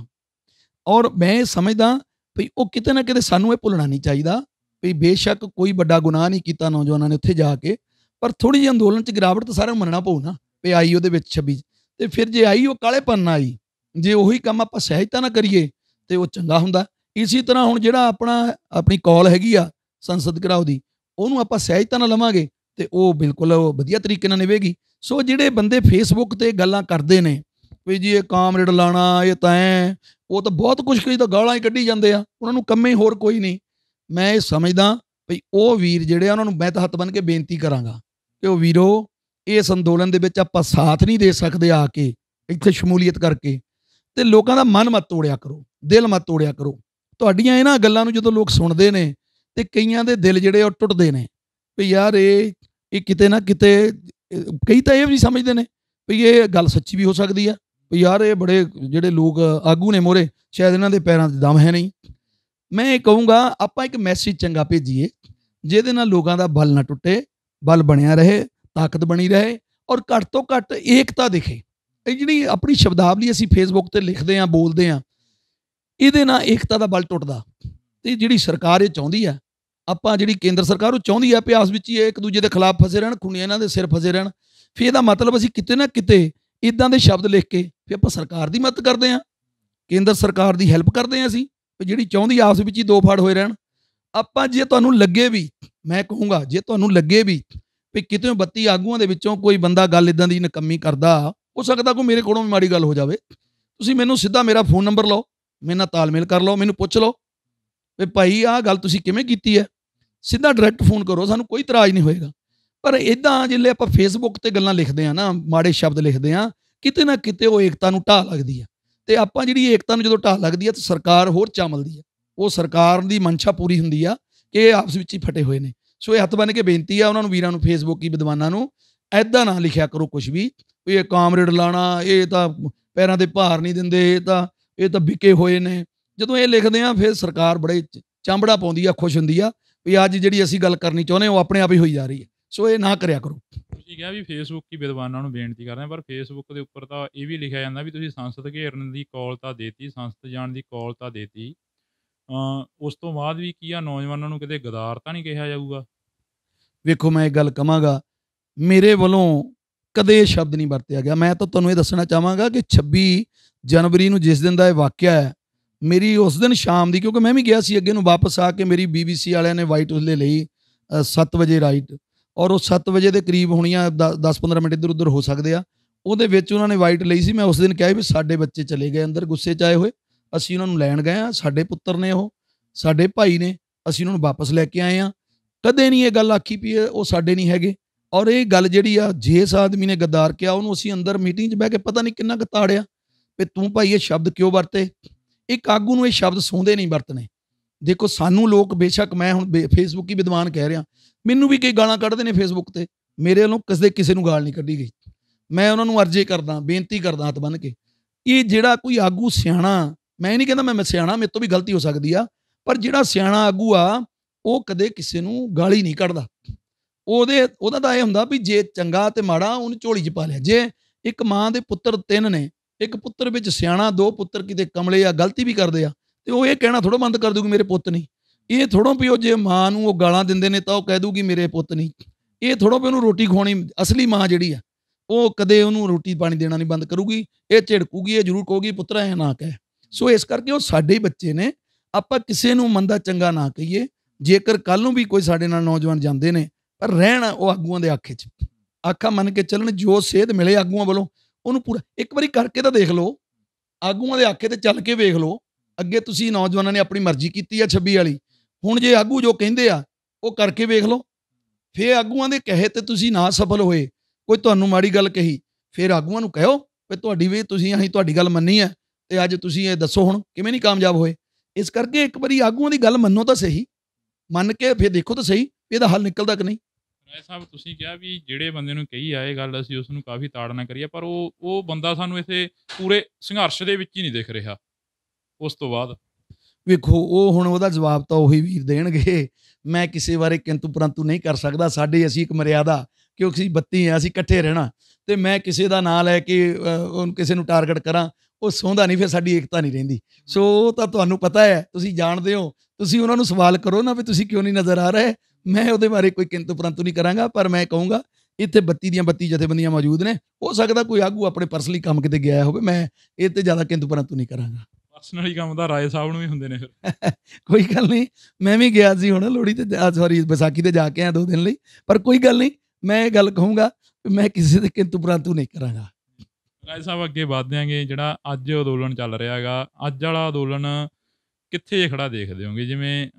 ਔਰ ਮੈਂ ਸਮਝਦਾ ਵੀ ਉਹ ਕਿਤੇ ਨਾ ਕਿਤੇ ਸਾਨੂੰ ਇਹ ਭੁੱਲਣਾ ਨਹੀਂ ਚਾਹੀਦਾ ਵੀ ਬੇਸ਼ੱਕ ਕੋਈ ਵੱਡਾ ਗੁਨਾਹ ਨਹੀਂ ਕੀਤਾ ਨੌਜਵਾਨਾਂ ਨੇ ਉੱਥੇ ਜਾ ਕੇ ਪਰ ਥੋੜੀ ਜਿਹੀ ਅੰਦੋਲਨ 'ਚ ਗਿਰਾਵਟ ਤਾਂ ਸਾਰਿਆਂ ਨੂੰ ਮੰਨਣਾ ਪਊ ਨਾ ਵੀ ਆਈ ਉਹਦੇ ਵਿੱਚ 26 ਤੇ ਫਿਰ ਜੇ ਆਈ ਉਹ ਕਾਲੇ ਪੰਨ ਆਈ ਜੇ ਉਹੀ ਕੰਮ ਆਪਾਂ ਸਹਿਜਤਾ ਨਾ ਕਰੀਏ ਤੇ ਉਹ ਚੰਗਾ ਹੁੰਦਾ ਇਸੇ ਤਰ੍ਹਾਂ ਹੁਣ ਜਿਹੜਾ ਆਪਣਾ ਆਪਣੀ ਕਾਲ ਹੈਗੀ ਆ ਸੰਸਦ ਘਰਾਓ ਦੀ ਉਹਨੂੰ ਆਪਾਂ ਸਹਿਜਤਾ ਨਾਲ ਲਵਾਂਗੇ ਤੇ ਉਹ ਬਿਲਕੁਲ ਵਧੀਆ ਤਰੀਕੇ ਨਾਲ ਨਿਵੇਗੀ ਸੋ ਜਿਹੜੇ ਬੰਦੇ ਫੇਸਬੁੱਕ ਤੇ ਗੱਲਾਂ ਕਰਦੇ ਨੇ ਵੀ ਜੀ ਇਹ ਕਾਮਰੇਡ ਲਾਣਾ ਇਹ ਤੈਂ ਉਹ ਤਾਂ ਬਹੁਤ ਕੁਝ ਕਹੀ ਤਾਂ ਗਾਲਾਂ ਹੀ ਕੱਢੀ ਜਾਂਦੇ ਆ ਉਹਨਾਂ ਨੂੰ ਕੰਮੇ ਹੋਰ ਕੋਈ ਨਹੀਂ ਮੈਂ ਇਹ ਸਮਝਦਾ ਵੀ ਉਹ ਵੀਰ ਜਿਹੜੇ ਉਹਨਾਂ ਨੂੰ ਮੈਂ ਤਾਂ ਹੱਥ ਬੰਨ ਕੇ ਬੇਨਤੀ ਕਰਾਂਗਾ ਕਿ ਉਹ ਵੀਰੋ ਇਸ ਅੰਦੋਲਨ ਦੇ ਵਿੱਚ ਆਪਾਂ ਸਾਥ ਨਹੀਂ ਦੇ ਸਕਦੇ ਆ ਕੇ ਇੱਥੇ ਸ਼ਮੂਲੀਅਤ ਕਰਕੇ ਤੇ ਲੋਕਾਂ ਦਾ ਮਨ ਮਤ ਤੋੜਿਆ ਕਰੋ ਦਿਲ ਮਤ ਤੋੜਿਆ ਕਰੋ ਤੁਹਾਡੀਆਂ ਇਹਨਾਂ ਗੱਲਾਂ ਨੂੰ ਜਦੋਂ ਲੋਕ ਸੁਣਦੇ ਨੇ ਤੇ ਕਈਆਂ ਦੇ ਦਿਲ ਜਿਹੜੇ ਉਹ ਟੁੱਟਦੇ ਨੇ ਵੀ ਯਾਰ ਇਹ ਇਹ ਕਿਤੇ ਨਾ ਕਿਤੇ ਕਈ ਤਾਂ ਇਹ ਵੀ ਸਮਝਦੇ ਨੇ ਵੀ ਇਹ ਗੱਲ ਸੱਚੀ ਵੀ ਹੋ ਸਕਦੀ ਆ ਵੀ ਯਾਰ ਇਹ ਬੜੇ ਜਿਹੜੇ ਲੋਕ ਆਗੂ ਨੇ ਮੋਰੇ ਸ਼ਾਇਦ ਇਹਨਾਂ ਦੇ ਪੈਰਾਂ 'ਤੇ ਦਮ ਹੈ ਨਹੀਂ ਮੈਂ ਇਹ ਕਹੂੰਗਾ ਆਪਾਂ ਇੱਕ ਮੈਸੇਜ ਚੰਗਾ ਭੇਜੀਏ ਜਿਹਦੇ ਨਾਲ ਲੋਕਾਂ ਦਾ ਬਲ ਨਾ ਟੁੱਟੇ ਬਲ ਬਣਿਆ ਰਹੇ ਤਾਕਤ ਬਣੀ ਰਹੇ ਔਰ ਘੱਟ ਤੋਂ ਘੱਟ ਏਕਤਾ ਦਿਖੇ ਇਹ ਜਿਹੜੀ ਆਪਣੀ ਸ਼ਬਦਾਵਲੀ ਅਸੀਂ ਫੇਸਬੁੱਕ ਤੇ ਲਿਖਦੇ ਆਂ ਬੋਲਦੇ ਆਂ ਇਹਦੇ ਨਾਲ ਏਕਤਾ ਦਾ ਬਲ ਟੁੱਟਦਾ ਤੇ ਜਿਹੜੀ ਸਰਕਾਰ ਇਹ ਚਾਹੁੰਦੀ ਆ ਆਪਾਂ ਜਿਹੜੀ ਕੇਂਦਰ ਸਰਕਾਰ ਉਹ ਚਾਹੁੰਦੀ ਆ ਪਿਆਸ ਵਿੱਚ ਹੀ ਇੱਕ ਦੂਜੇ ਦੇ ਖਿਲਾਫ ਫਸੇ ਰਹਿਣ ਖੁੰਡੀਆਂ ਇਹਨਾਂ ਦੇ ਸਿਰ ਫਸੇ ਰਹਿਣ ਫੇ ਇਹਦਾ ਮਤਲਬ ਅਸੀਂ ਕਿਤੇ ਨਾ ਕਿਤੇ ਇਦਾਂ ਦੇ ਸ਼ਬਦ ਲਿਖ ਕੇ ਫੇ ਆਪਾਂ ਸਰਕਾਰ ਦੀ ਮਦਦ ਕਰਦੇ ਆ ਕੇਂਦਰ ਸਰਕਾਰ ਦੀ ਹੈਲਪ ਕਰਦੇ ਆ ਅਸੀਂ ਜਿਹੜੀ ਚਾਹੁੰਦੀ ਆਪਸ ਵਿੱਚ ਹੀ ਦੋ ਫੜ ਹੋਏ ਰਹਿਣ ਆਪਾਂ ਜੇ ਤੁਹਾਨੂੰ ਲੱਗੇ ਵੀ ਮੈਂ ਕਹੂੰਗਾ ਜੇ ਤੁਹਾਨੂੰ ਲੱਗੇ ਵੀ ਵੀ ਕਿਤੇ 32 ਆਗੂਆਂ ਦੇ ਵਿੱਚੋਂ ਕੋਈ ਬੰਦਾ ਗੱਲ ਇਦਾਂ ਦੀ ਨਕਮੀ ਕਰਦਾ ਹੋ ਸਕਦਾ ਕੋਈ ਮੇਰੇ ਕੋਲੋਂ ਵੀ ਮਾੜੀ ਗੱਲ ਹੋ ਜਾਵੇ ਤੁਸੀਂ ਮੈਨੂੰ ਸਿੱਧਾ ਮੇਰਾ ਫੋਨ ਨੰਬਰ ਲਓ ਮੇਰੇ ਨਾਲ ਤਾਲਮੇਲ ਕਰ ਲਓ ਮੈਨੂੰ ਪੁੱਛ ਲਓ ਵੀ ਭਾਈ ਆਹ ਗੱਲ ਤੁਸੀਂ ਕਿਵੇਂ ਕੀਤੀ ਹੈ ਸਿੱਧਾ ਡਾਇਰੈਕਟ ਫੋਨ ਕਰੋ ਸਾਨੂੰ ਕੋਈ ਇਤਰਾਜ਼ ਨਹੀਂ ਹੋਏਗਾ ਪਰ ਇਦਾਂ ਜਿੱਲੇ ਆਪਾਂ ਫੇਸਬੁੱਕ ਤੇ ਗੱਲਾਂ ਲਿਖਦੇ ਆ ਨਾ ਮਾੜੇ ਸ਼ਬਦ ਲਿਖਦੇ ਆ ਕਿਤੇ ਨਾ ਕਿਤੇ ਉਹ ਏਕਤਾ ਨੂੰ ਢਾਹ ਲੱਗਦੀ ਆ ਤੇ ਆਪਾਂ ਜਿਹੜੀ ਏਕਤਾ ਨੂੰ ਜਦੋਂ ਢਾਹ ਲੱਗਦੀ ਆ ਤੇ ਸਰਕਾਰ ਹੋਰ ਚਾਮਲਦੀ ਆ ਉਹ ਸਰਕਾਰ ਦੀ ਮਨਸ਼ਾ ਪੂਰੀ ਹੁੰਦੀ ਆ ਕਿ ਇਹ ਆਪਸ ਵਿੱਚ ਹੀ ਫਟੇ ਹੋਏ ਨੇ ਸੋ ਇਹ ਹੱਥ ਬਨ ਕੇ ਬੇਨਤੀ ਆ ਉਹਨਾਂ ਨੂੰ ਵੀਰਾਂ ਨੂੰ ਫੇਸਬੁੱਕ ਦੀ ਵਿਦਵਾਨਾਂ ਨੂੰ ਐਦਾਂ ਨਾ ਲਿਖਿਆ ਕਰੋ ਕੁਝ ਵੀ ਇਹ ਕਾਮਰੇਡ ਲਾਣਾ ਇਹ ਤਾਂ ਪੈਰਾਂ ਦੇ ਭਾਰ ਨਹੀਂ ਦਿੰਦੇ ਇਹ ਤਾਂ ਇਹ ਤਾਂ ਵਿਕੇ ਹੋਏ ਨੇ ਜਦੋਂ ਇਹ ਲਿਖਦੇ ਆ ਫਿਰ ਸਰਕਾਰ ਬੜੇ ਚਾਂਬੜਾ ਪਾਉਂਦੀ ਆ ਖੁਸ਼ ਹੁੰਦੀ ਆ ਵੀ ਅੱਜ ਜਿਹੜੀ ਅਸੀਂ ਗੱਲ ਕਰਨੀ ਚਾਹੁੰਦੇ ਉਹ ਆਪਣੇ ਆਪ ਹੀ ਹੋਈ ਜਾ ਰਹੀ ਹੈ ਸੋ ਇਹ ਨਾ ਕਰਿਆ ਕਰੋ ਤੁਸੀਂ ਕਿਹਾ ਵੀ ਫੇਸਬੁੱਕ ਦੀ ਵਿਦਵਾਨਾਂ ਨੂੰ ਬੇਨਤੀ ਕਰਦੇ ਆ ਪਰ ਫੇਸਬੁੱਕ ਦੇ ਉੱਪਰ ਤਾਂ ਇਹ ਵੀ ਲਿਖਿਆ ਜਾਂਦਾ ਵੀ ਤੁਸੀਂ ਸੰਸਦ ਘੇਰਨ ਦੀ ਕਾਲ ਤਾਂ ਦੇਤੀ ਸੰਸਦ ਜਾਣ ਦੀ ਕਾਲ ਤਾਂ ਦੇਤੀ ਉਸ ਤੋਂ ਬਾਅਦ ਵੀ ਕੀ ਆ ਨੌਜਵਾਨਾਂ ਨੂੰ ਕਿਤੇ ਗਦਾਰ ਤਾਂ ਨਹੀਂ ਕਿਹਾ ਜਾਊਗਾ ਵੇਖੋ ਮੈਂ ਇਹ ਗੱਲ ਕਹਾਂਗਾ ਮੇਰੇ ਵੱਲੋਂ ਕਦੇ ਸ਼ਬਦ ਨਹੀਂ ਵਰਤਿਆ ਗਿਆ ਮੈਂ ਤਾਂ ਤੁਹਾਨੂੰ ਇਹ ਦੱਸਣਾ ਚਾਹਾਂਗਾ ਕਿ 26 ਜਨਵਰੀ ਨੂੰ ਜਿਸ ਦਿਨ ਦਾ ਇਹ ਵਾਕਿਆ ਹੈ ਮੇਰੀ ਉਸ ਦਿਨ ਸ਼ਾਮ ਦੀ ਕਿਉਂਕਿ ਮੈਂ ਵੀ ਗਿਆ ਸੀ ਅੱਗੇ ਨੂੰ ਵਾਪਸ ਆ ਕੇ ਮੇਰੀ ਬੀਬੀਸੀ ਵਾਲਿਆਂ ਨੇ ਵਾਈਟ ਉਸਲੇ ਲਈ 7 ਵਜੇ ਰਾਈਟ ਔਰ ਉਹ 7 ਵਜੇ ਦੇ ਕਰੀਬ ਹੋਣੀਆਂ 10-15 ਮਿੰਟ ਇਧਰ ਉਧਰ ਹੋ ਸਕਦੇ ਆ ਉਹਦੇ ਵਿੱਚ ਉਹਨਾਂ ਨੇ ਵਾਈਟ ਲਈ ਸੀ ਮੈਂ ਉਸ ਦਿਨ ਕਿਹਾ ਵੀ ਸਾਡੇ ਬੱਚੇ ਚਲੇ ਗਏ ਅੰਦਰ ਗੁੱਸੇ 'ਚ ਆਏ ਹੋਏ ਅਸੀਂ ਉਹਨਾਂ ਨੂੰ ਲੈਣ ਗਏ ਆ ਸਾਡੇ ਪੁੱਤਰ ਨੇ ਉਹ ਸਾਡੇ ਭਾਈ ਨੇ ਅਸੀਂ ਉਹਨਾਂ ਨੂੰ ਵਾਪਸ ਲੈ ਕੇ ਆਏ ਆ ਕਦੇ ਨਹੀਂ ਇਹ ਗੱਲ ਆਖੀ ਵੀ ਉਹ ਸਾਡੇ ਨਹੀਂ ਹੈਗੇ ਔਰ ਇਹ ਗੱਲ ਜਿਹੜੀ ਆ ਜਿਸ ਆਦਮੀ ਨੇ ਗਦਾਰ ਕਿਹਾ ਉਹਨੂੰ ਅਸੀਂ ਅੰਦਰ ਮੀਟਿੰਗ 'ਚ ਬਹਿ ਕੇ ਪਤਾ ਨਹੀਂ ਕਿੰਨਾ ਗਤਾੜਿਆ ਵੀ ਤੂੰ ਭਾਈ ਇਹ ਸ਼ਬਦ ਕਿਉਂ ਵਰਤੇ ਇੱਕ ਆਗੂ ਨੂੰ ਇਹ ਸ਼ਬਦ ਸੌਂਦੇ ਨਹੀਂ ਵਰਤਨੇ ਦੇਖੋ ਸਾਨੂੰ ਲੋਕ ਬੇਸ਼ੱਕ ਮੈਂ ਹੁਣ ਫੇਸਬੁੱਕ ਹੀ ਵਿਦਵਾਨ ਕਹਿ ਰਿਹਾ ਮੈਨੂੰ ਵੀ ਕਈ ਗਾਲਾਂ ਕੱਢਦੇ ਨੇ ਫੇਸਬੁੱਕ ਤੇ ਮੇਰੇ ਵੱਲੋਂ ਕਿਸੇ ਕਿਸੇ ਨੂੰ ਗਾਲ ਨਹੀਂ ਕੱਢੀ ਗਈ ਮੈਂ ਉਹਨਾਂ ਨੂੰ ਅਰਜ਼ੀ ਕਰਦਾ ਬੇਨਤੀ ਕਰਦਾ ਹੱਥ ਬੰਨ ਕੇ ਇਹ ਜਿਹੜਾ ਕੋਈ ਆਗੂ ਸਿਆਣਾ ਮੈਂ ਨਹੀਂ ਕਹਿੰਦਾ ਮੈਂ ਸਿਆਣਾ ਮੇਰੇ ਤੋਂ ਵੀ ਗਲਤੀ ਹੋ ਸਕਦੀ ਆ ਪਰ ਜਿਹੜਾ ਸਿਆਣਾ ਆਗੂ ਆ ਉਹ ਕਦੇ ਕਿਸੇ ਨੂੰ ਗਾਲੀ ਨਹੀਂ ਕੱਢਦਾ ਉਹਦੇ ਉਹਦਾ ਤਾਂ ਇਹ ਹੁੰਦਾ ਵੀ ਜੇ ਚੰਗਾ ਤੇ ਮਾੜਾ ਉਹਨ ਝੋਲੀ 'ਚ ਪਾ ਲਿਆ ਜੇ ਇੱਕ ਮਾਂ ਦੇ ਪੁੱਤਰ ਤਿੰਨ ਨੇ ਇੱਕ ਪੁੱਤਰ ਵਿੱਚ ਸਿਆਣਾ ਦੋ ਪੁੱਤਰ ਕਿਤੇ ਕਮਲੇ ਆ ਗਲਤੀ ਵੀ ਕਰਦੇ ਆ ਤੇ ਉਹ ਇਹ ਕਹਿਣਾ ਥੋੜਾ ਬੰਦ ਕਰ ਦੂਗੀ ਮੇਰੇ ਪੁੱਤ ਨਹੀਂ ਇਹ ਥੋੜੋਂ ਵੀ ਉਹ ਜੇ ਮਾਂ ਨੂੰ ਉਹ ਗਾਲਾਂ ਦਿੰਦੇ ਨੇ ਤਾਂ ਉਹ ਕਹਿ ਦੂਗੀ ਮੇਰੇ ਪੁੱਤ ਨਹੀਂ ਇਹ ਥੋੜੋਂ ਵੀ ਉਹਨੂੰ ਰੋਟੀ ਖਵਾਉਣੀ ਅਸਲੀ ਮਾਂ ਜਿਹੜੀ ਆ ਉਹ ਕਦੇ ਉਹਨੂੰ ਰੋਟੀ ਪਾਣੀ ਦੇਣਾ ਨਹੀਂ ਬੰਦ ਕਰੂਗੀ ਇਹ ਝਿੜਕੂਗੀ ਇਹ ਜ਼ਰੂਰ ਕਹੂਗੀ ਪੁੱਤਰਾ ਐ ਨਾ ਕਹਿ ਸੋ ਇਸ ਕਰਕੇ ਉਹ ਸਾਡੇ ਬੱਚੇ ਨੇ ਆਪਾਂ ਕਿਸੇ ਨੂੰ ਮੰਦਾ ਚੰਗਾ ਨਾ ਕਹੀਏ ਜੇਕਰ ਕੱਲ ਨੂੰ ਵੀ ਕੋਈ ਸਾਡੇ ਨਾਲ ਨੌਜਵਾਨ ਜਾਂਦੇ ਨੇ ਪਰ ਰਹਿਣਾ ਉਹ ਆਗੂਆਂ ਦੇ ਆਖੇ 'ਚ ਆਖਾ ਮੰਨ ਕੇ ਚੱਲਣ ਜੋ ਸੇਧ ਮਿਲੇ ਆਗੂਆਂ ਵੱਲੋਂ ਉਹਨੂੰ ਪੂਰਾ ਇੱਕ ਵਾਰੀ ਕਰਕੇ ਤਾਂ ਦੇਖ ਲਓ ਆਗੂਆਂ ਦੇ ਆਖੇ ਤੇ ਚੱਲ ਕੇ ਵੇਖ ਲਓ ਅੱਗੇ ਤੁਸੀਂ ਨੌਜਵਾਨਾਂ ਨੇ ਆਪਣੀ ਮਰਜ਼ੀ ਕੀਤੀ ਆ 26 ਵਾਲੀ ਹੁਣ ਜੇ ਆਗੂ ਜੋ ਕਹਿੰਦੇ ਆ ਉਹ ਕਰਕੇ ਵੇਖ ਲਓ ਫੇਰ ਆਗੂਆਂ ਦੇ ਕਹੇ ਤੇ ਤੁਸੀਂ ਨਾ ਸਫਲ ਹੋਏ ਕੋਈ ਤੁਹਾਨੂੰ ਮਾੜੀ ਗੱਲ ਕਹੀ ਫੇਰ ਆਗੂਆਂ ਨੂੰ ਕਹੋ ਵੀ ਤੁਹਾਡੀ ਵੀ ਤੁਸੀਂ ਅਸੀਂ ਤੁਹਾਡੀ ਗੱਲ ਮੰਨੀ ਆ ਤੇ ਅੱਜ ਤੁਸੀਂ ਇਹ ਦੱਸੋ ਹੁਣ ਕਿਵੇਂ ਨਹੀਂ ਕਾਮਯਾਬ ਹੋਏ ਇਸ ਕਰਕੇ ਇੱਕ ਵਾਰੀ ਆਗੂਆਂ ਦੀ ਗੱਲ ਮੰਨੋ ਤਾਂ ਸਹੀ ਮੰਨ ਕੇ ਫੇਰ ਦੇਖੋ ਤਾਂ ਸਹੀ ਇਹਦਾ ਹੱਲ ਨਿਕਲਦਾ ਕਿ ਨਹੀਂ ਮੈਂ ਸਾਹਿਬ ਤੁਸੀਂ ਕਿਹਾ ਵੀ ਜਿਹੜੇ ਬੰਦੇ ਨੂੰ ਕਹੀ ਆਏ ਗੱਲ ਅਸੀਂ ਉਸ ਨੂੰ ਕਾਫੀ ਤਾੜਨਾ ਕਰੀਏ ਪਰ ਉਹ ਉਹ ਬੰਦਾ ਸਾਨੂੰ ਇਥੇ ਪੂਰੇ ਸੰਘਰਸ਼ ਦੇ ਵਿੱਚ ਹੀ ਨਹੀਂ ਦਿਖ ਰਿਹਾ ਉਸ ਤੋਂ ਬਾਅਦ ਵੇਖੋ ਉਹ ਹੁਣ ਉਹਦਾ ਜਵਾਬ ਤਾਂ ਉਹੀ ਵੀਰ ਦੇਣਗੇ ਮੈਂ ਕਿਸੇ ਬਾਰੇ ਕਿੰਤੂ ਪਰੰਤੂ ਨਹੀਂ ਕਰ ਸਕਦਾ ਸਾਡੇ ਅਸੀਂ ਇੱਕ ਮਰਿਆਦਾ ਕਿਉਂਕਿ ਅਸੀਂ ਬੱਤੀ ਆ ਅਸੀਂ ਇਕੱਠੇ ਰਹਿਣਾ ਤੇ ਮੈਂ ਕਿਸੇ ਦਾ ਨਾਂ ਲੈ ਕੇ ਉਹਨ ਕਿਸੇ ਨੂੰ ਟਾਰਗੇਟ ਕਰਾਂ ਉਹ ਸੌਂਦਾ ਨਹੀਂ ਫਿਰ ਸਾਡੀ ਏਕਤਾ ਨਹੀਂ ਰਹਿੰਦੀ ਸੋ ਉਹ ਤਾਂ ਤੁਹਾਨੂੰ ਪਤਾ ਹੈ ਤੁਸੀਂ ਜਾਣਦੇ ਹੋ ਤੁਸੀਂ ਉਹਨਾਂ ਨੂੰ ਸਵਾਲ ਕਰੋ ਨਾ ਵੀ ਤੁਸੀਂ ਕਿਉਂ ਨਹੀਂ ਨਜ਼ਰ ਆ ਰਹੇ ਮੈਂ ਉਹਦੇ ਬਾਰੇ ਕੋਈ ਕਿੰਤੂ ਪਰੰਤੂ ਨਹੀਂ ਕਰਾਂਗਾ ਪਰ ਮੈਂ ਕਹੂੰਗਾ ਇੱਥੇ 32 ਦੀਆਂ 32 ਜਥੇਬੰਦੀਆਂ ਮੌਜੂਦ ਨੇ ਹੋ ਸਕਦਾ ਕੋਈ ਆਗੂ ਆਪਣੇ ਪਰਸਨਲੀ ਕੰਮ ਕਿਤੇ ਗਿਆ ਹੋਵੇ ਮੈਂ ਇਹ ਤੇ ਜ਼ਿਆਦਾ ਕਿੰਤੂ ਪਰੰਤੂ ਨਹੀਂ ਕਰਾਂਗਾ ਪਰਸਨਲੀ ਕੰਮ ਦਾ ਰਾਏ ਸਾਹਿਬ ਨੂੰ ਵੀ ਹੁੰਦੇ ਨੇ ਫਿਰ ਕੋਈ ਗੱਲ ਨਹੀਂ ਮੈਂ ਵੀ ਗਿਆ ਸੀ ਹੁਣ ਲੋੜੀ ਤੇ ਸੌਰੀ ਵਿਸਾਖੀ ਤੇ ਜਾ ਕੇ ਆ ਦੋ ਦਿਨ ਲਈ ਪਰ ਕੋਈ ਗੱਲ ਨਹੀਂ ਮੈਂ ਇਹ ਗੱਲ ਕਹੂੰਗਾ ਮੈਂ ਕਿਸੇ ਦੇ ਕਿੰਤੂ ਪਰੰਤੂ ਨਹੀਂ ਕਰਾਂਗਾ ਰਾਏ ਸਾਹਿਬ ਅੱਗੇ ਆਂਗੇ ਜਿਹੜਾ ਅੱਜ ਅੰਦੋਲਨ ਚੱਲ ਰਿਹਾ ਹੈਗਾ ਅੱਜ ਵਾਲਾ ਅੰਦੋਲਨ ਕਿੱਥੇ ਖੜਾ ਦੇਖਦੇ ਹੋਗੇ ਜਿਵੇਂ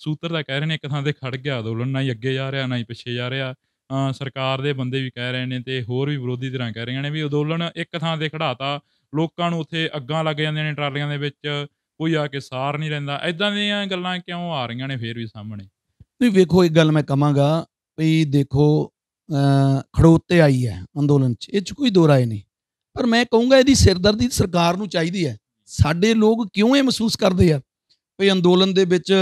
ਸੂਤਰ ਦਾ ਕਹਿ ਰਹੇ ਨੇ ਇੱਕ ਥਾਂ ਤੇ ਖੜ ਗਿਆ ਅਦੋਲਨ ਨਾ ਹੀ ਅੱਗੇ ਜਾ ਰਿਹਾ ਨਾ ਹੀ ਪਿੱਛੇ ਜਾ ਰਿਹਾ ਸਰਕਾਰ ਦੇ ਬੰਦੇ ਵੀ ਕਹਿ ਰਹੇ ਨੇ ਤੇ ਹੋਰ ਵੀ ਵਿਰੋਧੀ ਧਿਰਾਂ ਕਹਿ ਰਹੀਆਂ ਨੇ ਵੀ ਅੰਦੋਲਨ ਇੱਕ ਥਾਂ ਤੇ ਖੜਾਤਾ ਲੋਕਾਂ ਨੂੰ ਉੱਥੇ ਅੱਗਾਂ ਲੱਗ ਜਾਂਦੀਆਂ ਨੇ ਟਰਾਲੀਆਂ ਦੇ ਵਿੱਚ ਕੋਈ ਆ ਕੇ ਸਾਰ ਨਹੀਂ ਲੈਂਦਾ ਐਦਾਂ ਦੀਆਂ ਗੱਲਾਂ ਕਿਉਂ ਆ ਰਹੀਆਂ ਨੇ ਫੇਰ ਵੀ ਸਾਹਮਣੇ ਨਹੀਂ ਵੇਖੋ ਇੱਕ ਗੱਲ ਮੈਂ ਕਹਾਂਗਾ ਵੀ ਦੇਖੋ ਖੜੋਤੇ ਆਈ ਹੈ ਅੰਦੋਲਨ 'ਚ ਇਹ 'ਚ ਕੋਈ ਦੋਰਾਏ ਨਹੀਂ ਪਰ ਮੈਂ ਕਹੂੰਗਾ ਇਹਦੀ ਸਿਰਦਰਦੀ ਸਰਕਾਰ ਨੂੰ ਚਾਹੀਦੀ ਹੈ ਸਾਡੇ ਲੋਕ ਕਿਉਂ ਇਹ ਮਹਿਸੂਸ ਕਰਦੇ ਆ ਭਈ ਅੰਦੋਲਨ ਦੇ ਵਿੱਚ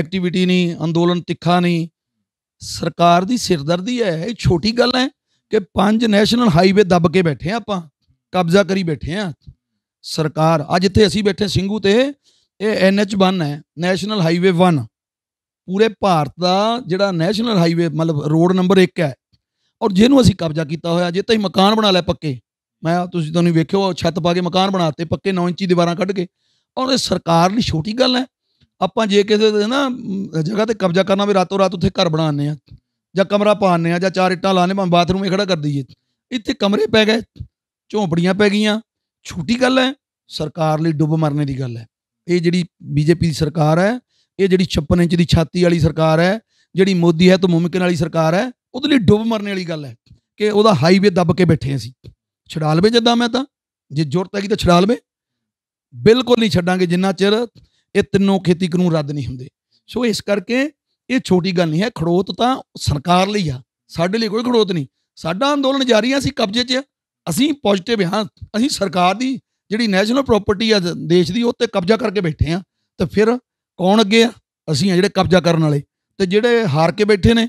ਐਕਟੀਵਿਟੀ ਨਹੀਂ ਅੰਦੋਲਨ ਤਿੱਖਾ ਨਹੀਂ ਸਰਕਾਰ ਦੀ ਸਿਰਦਰਦੀ ਹੈ ਇਹ ਛੋਟੀ ਗੱਲ ਹੈ ਕਿ ਪੰਜ ਨੈਸ਼ਨਲ ਹਾਈਵੇ ਦੱਬ ਕੇ ਬੈਠੇ ਆ ਆਪਾਂ ਕਬਜ਼ਾ ਕਰੀ ਬੈਠੇ ਆ ਸਰਕਾਰ ਅੱਜ ਇੱਥੇ ਅਸੀਂ ਬੈਠੇ ਸਿੰਘੂ ਤੇ ਇਹ 1 ਹੈ ਨੈਸ਼ਨਲ ਹਾਈਵੇ 1 ਪੂਰੇ ਭਾਰਤ ਦਾ ਜਿਹੜਾ ਨੈਸ਼ਨਲ ਹਾਈਵੇ ਮਤਲਬ ਰੋਡ ਨੰਬਰ 1 ਹੈ ਔਰ ਜਿਹਨੂੰ ਅਸੀਂ ਕਬਜ਼ਾ ਕੀਤਾ ਹੋਇਆ ਜੇ ਤਾਂ ਹੀ ਮਕਾਨ ਬਣਾ ਲੈ ਪੱਕੇ ਮੈਂ ਤੁਸੀਂ ਤੁਹਾਨੂੰ ਵੇਖਿਓ ਛੱਤ ਪਾ ਕੇ ਮਕਾਨ ਬਣਾਤੇ ਪੱਕੇ 9 ਇੰਚੀ ਦੀਵਾਰਾਂ ਕੱਢ ਕੇ ਔਰ ਇਹ ਸਰਕਾਰ ਲਈ ਛੋਟੀ ਗੱਲ ਹੈ ਆਪਾਂ ਜੇ ਕਿਸੇ ਦੇ ਨਾ ਜਗ੍ਹਾ ਤੇ ਕਬਜ਼ਾ ਕਰਨਾ ਵੀ ਰਾਤੋਂ ਰਾਤ ਉੱਥੇ ਘਰ ਬਣਾਉਂਦੇ ਆ ਜਾਂ ਕਮਰਾ ਪਾਉਂਦੇ ਆ ਜਾਂ ਚਾਰ ਇੱਟਾਂ ਲਾਣੇ ਮੈਂ ਬਾਥਰੂਮ ਖੜਾ ਕਰ ਦਈਏ ਇੱਥੇ ਕਮਰੇ ਪੈ ਗਏ ਝੌਂਪੜੀਆਂ ਪੈ ਗਈਆਂ ਛੋਟੀ ਗੱਲ ਹੈ ਸਰਕਾਰ ਲਈ ਡੁੱਬ ਮਰਨੇ ਦੀ ਗੱਲ ਹੈ ਇਹ ਜਿਹੜੀ ਬੀਜੇਪੀ ਦੀ ਸਰਕਾਰ ਹੈ ਇਹ ਜਿਹੜੀ 56 ਇੰਚ ਦੀ ਛਾਤੀ ਵਾਲੀ ਸਰਕਾਰ ਹੈ ਜਿਹੜੀ ਮੋਦੀ ਹੈ ਤੋਂ ਮੁਮਕਿਨ ਵਾਲੀ ਸਰਕਾਰ ਹੈ ਉਹਦੇ ਲਈ ਡੁੱਬ ਮਰਨੇ ਵਾਲੀ ਗੱਲ ਹੈ ਕਿ ਉਹਦਾ ਹਾਈਵੇ ਦੱਬ ਕੇ ਬੈਠੇ ਅਸੀਂ ਛਡਾ ਲਵੇ ਜਿੱਦਾਂ ਮੈਂ ਤਾਂ ਜੇ ਜੁਰਤ ਹੈਗੀ ਤਾਂ ਛਡਾ ਲਵੇ ਬਿਲਕੁਲ ਨਹੀਂ ਛੱਡਾਂਗੇ ਜਿੰਨਾ ਚਿਰ ਇਹ ਤਿੰਨੋਂ ਖੇਤੀ ਕਾਨੂੰਨ ਰੱਦ ਨਹੀਂ ਹੁੰਦੇ ਸੋ ਇਸ ਕਰਕੇ ਇਹ ਛੋਟੀ ਗੱਲ ਨਹੀਂ ਹੈ ਖੜੋਤ ਤਾਂ ਸਰਕਾਰ ਲਈ ਆ ਸਾਡੇ ਲਈ ਕੋਈ ਖੜੋਤ ਨਹੀਂ ਸਾਡਾ ਅੰਦੋਲਨ ਜਾਰੀ ਆ ਅਸੀਂ ਕਬਜ਼ੇ 'ਚ ਅਸੀਂ ਪੋਜ਼ਿਟਿਵ ਹਾਂ ਅਸੀਂ ਸਰਕਾਰ ਦੀ ਜਿਹੜੀ ਨੈਸ਼ਨਲ ਪ੍ਰਾਪਰਟੀ ਆ ਦੇਸ਼ ਦੀ ਉੱਤੇ ਕਬਜ਼ਾ ਕਰਕੇ ਬੈਠੇ ਆ ਤਾਂ ਫਿਰ ਕੌਣ ਅੱਗੇ ਆ ਅਸੀਂ ਆ ਜਿਹੜੇ ਕਬਜ਼ਾ ਕਰਨ ਵਾਲੇ ਤੇ ਜਿਹੜੇ ਹਾਰ ਕੇ ਬੈਠੇ ਨੇ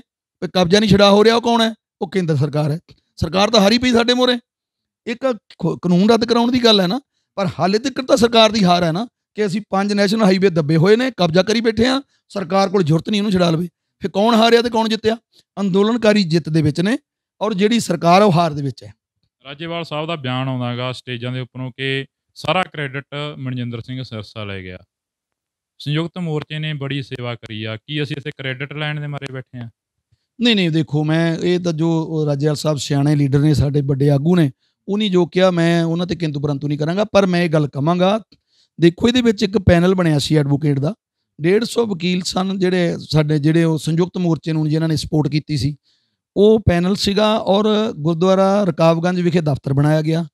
ਕਬਜ਼ਾ ਨਹੀਂ ਛਡਾ ਹੋ ਰਿਹਾ ਉਹ ਕੌਣ ਹੈ ਉਹ ਕੇਂਦਰ ਸਰਕਾਰ ਹੈ ਸਰਕਾਰ ਤਾਂ ਹਾਰੀ ਪਈ ਸਾਡੇ ਮੋਰੇ ਇੱਕ ਕਾਨੂੰਨ ਰੱਦ ਕਰਾਉਣ ਦੀ ਗੱਲ ਹੈ ਨਾ ਪਰ ਹਾਲੇ ਤੱਕ ਤਾਂ ਸਰਕਾਰ ਦੀ ਹਾਰ ਹੈ ਨਾ ਕਿ ਅਸੀਂ ਪੰਜ ਨੈਸ਼ਨਲ ਹਾਈਵੇ ਦੱਬੇ ਹੋਏ ਨੇ ਕਬਜ਼ਾ ਕਰੀ ਬੈਠੇ ਆ ਸਰਕਾਰ ਕੋਲ ਜ਼ੁਰਤ ਨਹੀਂ ਉਹਨੂੰ ਛਡਾ ਲਵੇ ਫਿਰ ਕੌਣ ਹਾਰਿਆ ਤੇ ਕੌਣ ਜਿੱਤਿਆ ਅੰਦੋਲਨਕਾਰੀ ਜਿੱਤ ਦੇ ਵਿੱਚ ਨੇ ਔਰ ਜਿਹੜੀ ਸਰਕਾਰ ਉਹ ਹਾਰ ਦੇ ਵਿੱਚ ਹੈ ਰਾਜੇਵਾਲ ਸਾਹਿਬ ਦਾ ਬਿਆਨ ਆਉਂਦਾਗਾ ਸਟੇਜਾਂ ਦੇ ਉੱਪਰੋਂ ਕਿ ਸਾਰਾ ਕ੍ਰੈਡਿਟ ਮਨਜਿੰਦਰ ਸਿੰਘ ਸਰਸਾ ਲੈ ਗਿਆ ਸੰਯੁਕਤ ਮੋਰਚੇ ਨੇ ਬੜੀ ਸੇਵਾ ਕਰੀ ਆ ਕੀ ਅਸੀਂ ਇੱਥੇ ਕ੍ਰੈਡਿਟ ਲੈਣ ਦੇ ਮਾਰੇ ਬੈਠੇ ਆ ਨਹੀਂ ਨਹੀਂ ਦੇਖੋ ਮੈਂ ਇਹ ਤਾਂ ਜੋ ਰਾਜੇਵਾਲ ਸਾਹਿਬ ਸਿਆਣੇ ਲੀਡਰ ਨੇ ਸਾਡੇ ਵੱਡੇ ਆਗੂ ਨੇ ਉਨੀ ਜੋ ਕਿਹਾ ਮੈਂ ਉਹਨਾਂ ਤੇ ਕਿੰਤੂ ਪਰੰਤੂ ਨਹੀਂ ਕਰਾਂਗਾ ਪਰ ਮੈਂ ਇਹ ਗੱਲ ਕਵਾਂਗਾ ਦੇਖੋ ਇਹਦੇ ਵਿੱਚ ਇੱਕ ਪੈਨਲ ਬਣਿਆ ਸੀ ਐਡਵੋਕੇਟ ਦਾ 150 ਵਕੀਲ ਸਨ ਜਿਹੜੇ ਸਾਡੇ ਜਿਹੜੇ ਉਹ ਸੰਯੁਕਤ ਮੋਰਚੇ ਨੂੰ ਜਿਨ੍ਹਾਂ ਨੇ ਸਪੋਰਟ ਕੀਤੀ ਸੀ ਉਹ ਪੈਨਲ ਸੀਗਾ ਔਰ ਗੁਰਦੁਆਰਾ ਰਕਾਬਗੰਜ ਵਿਖੇ ਦਫ਼ਤਰ ਬਣਾਇਆ ਗਿਆ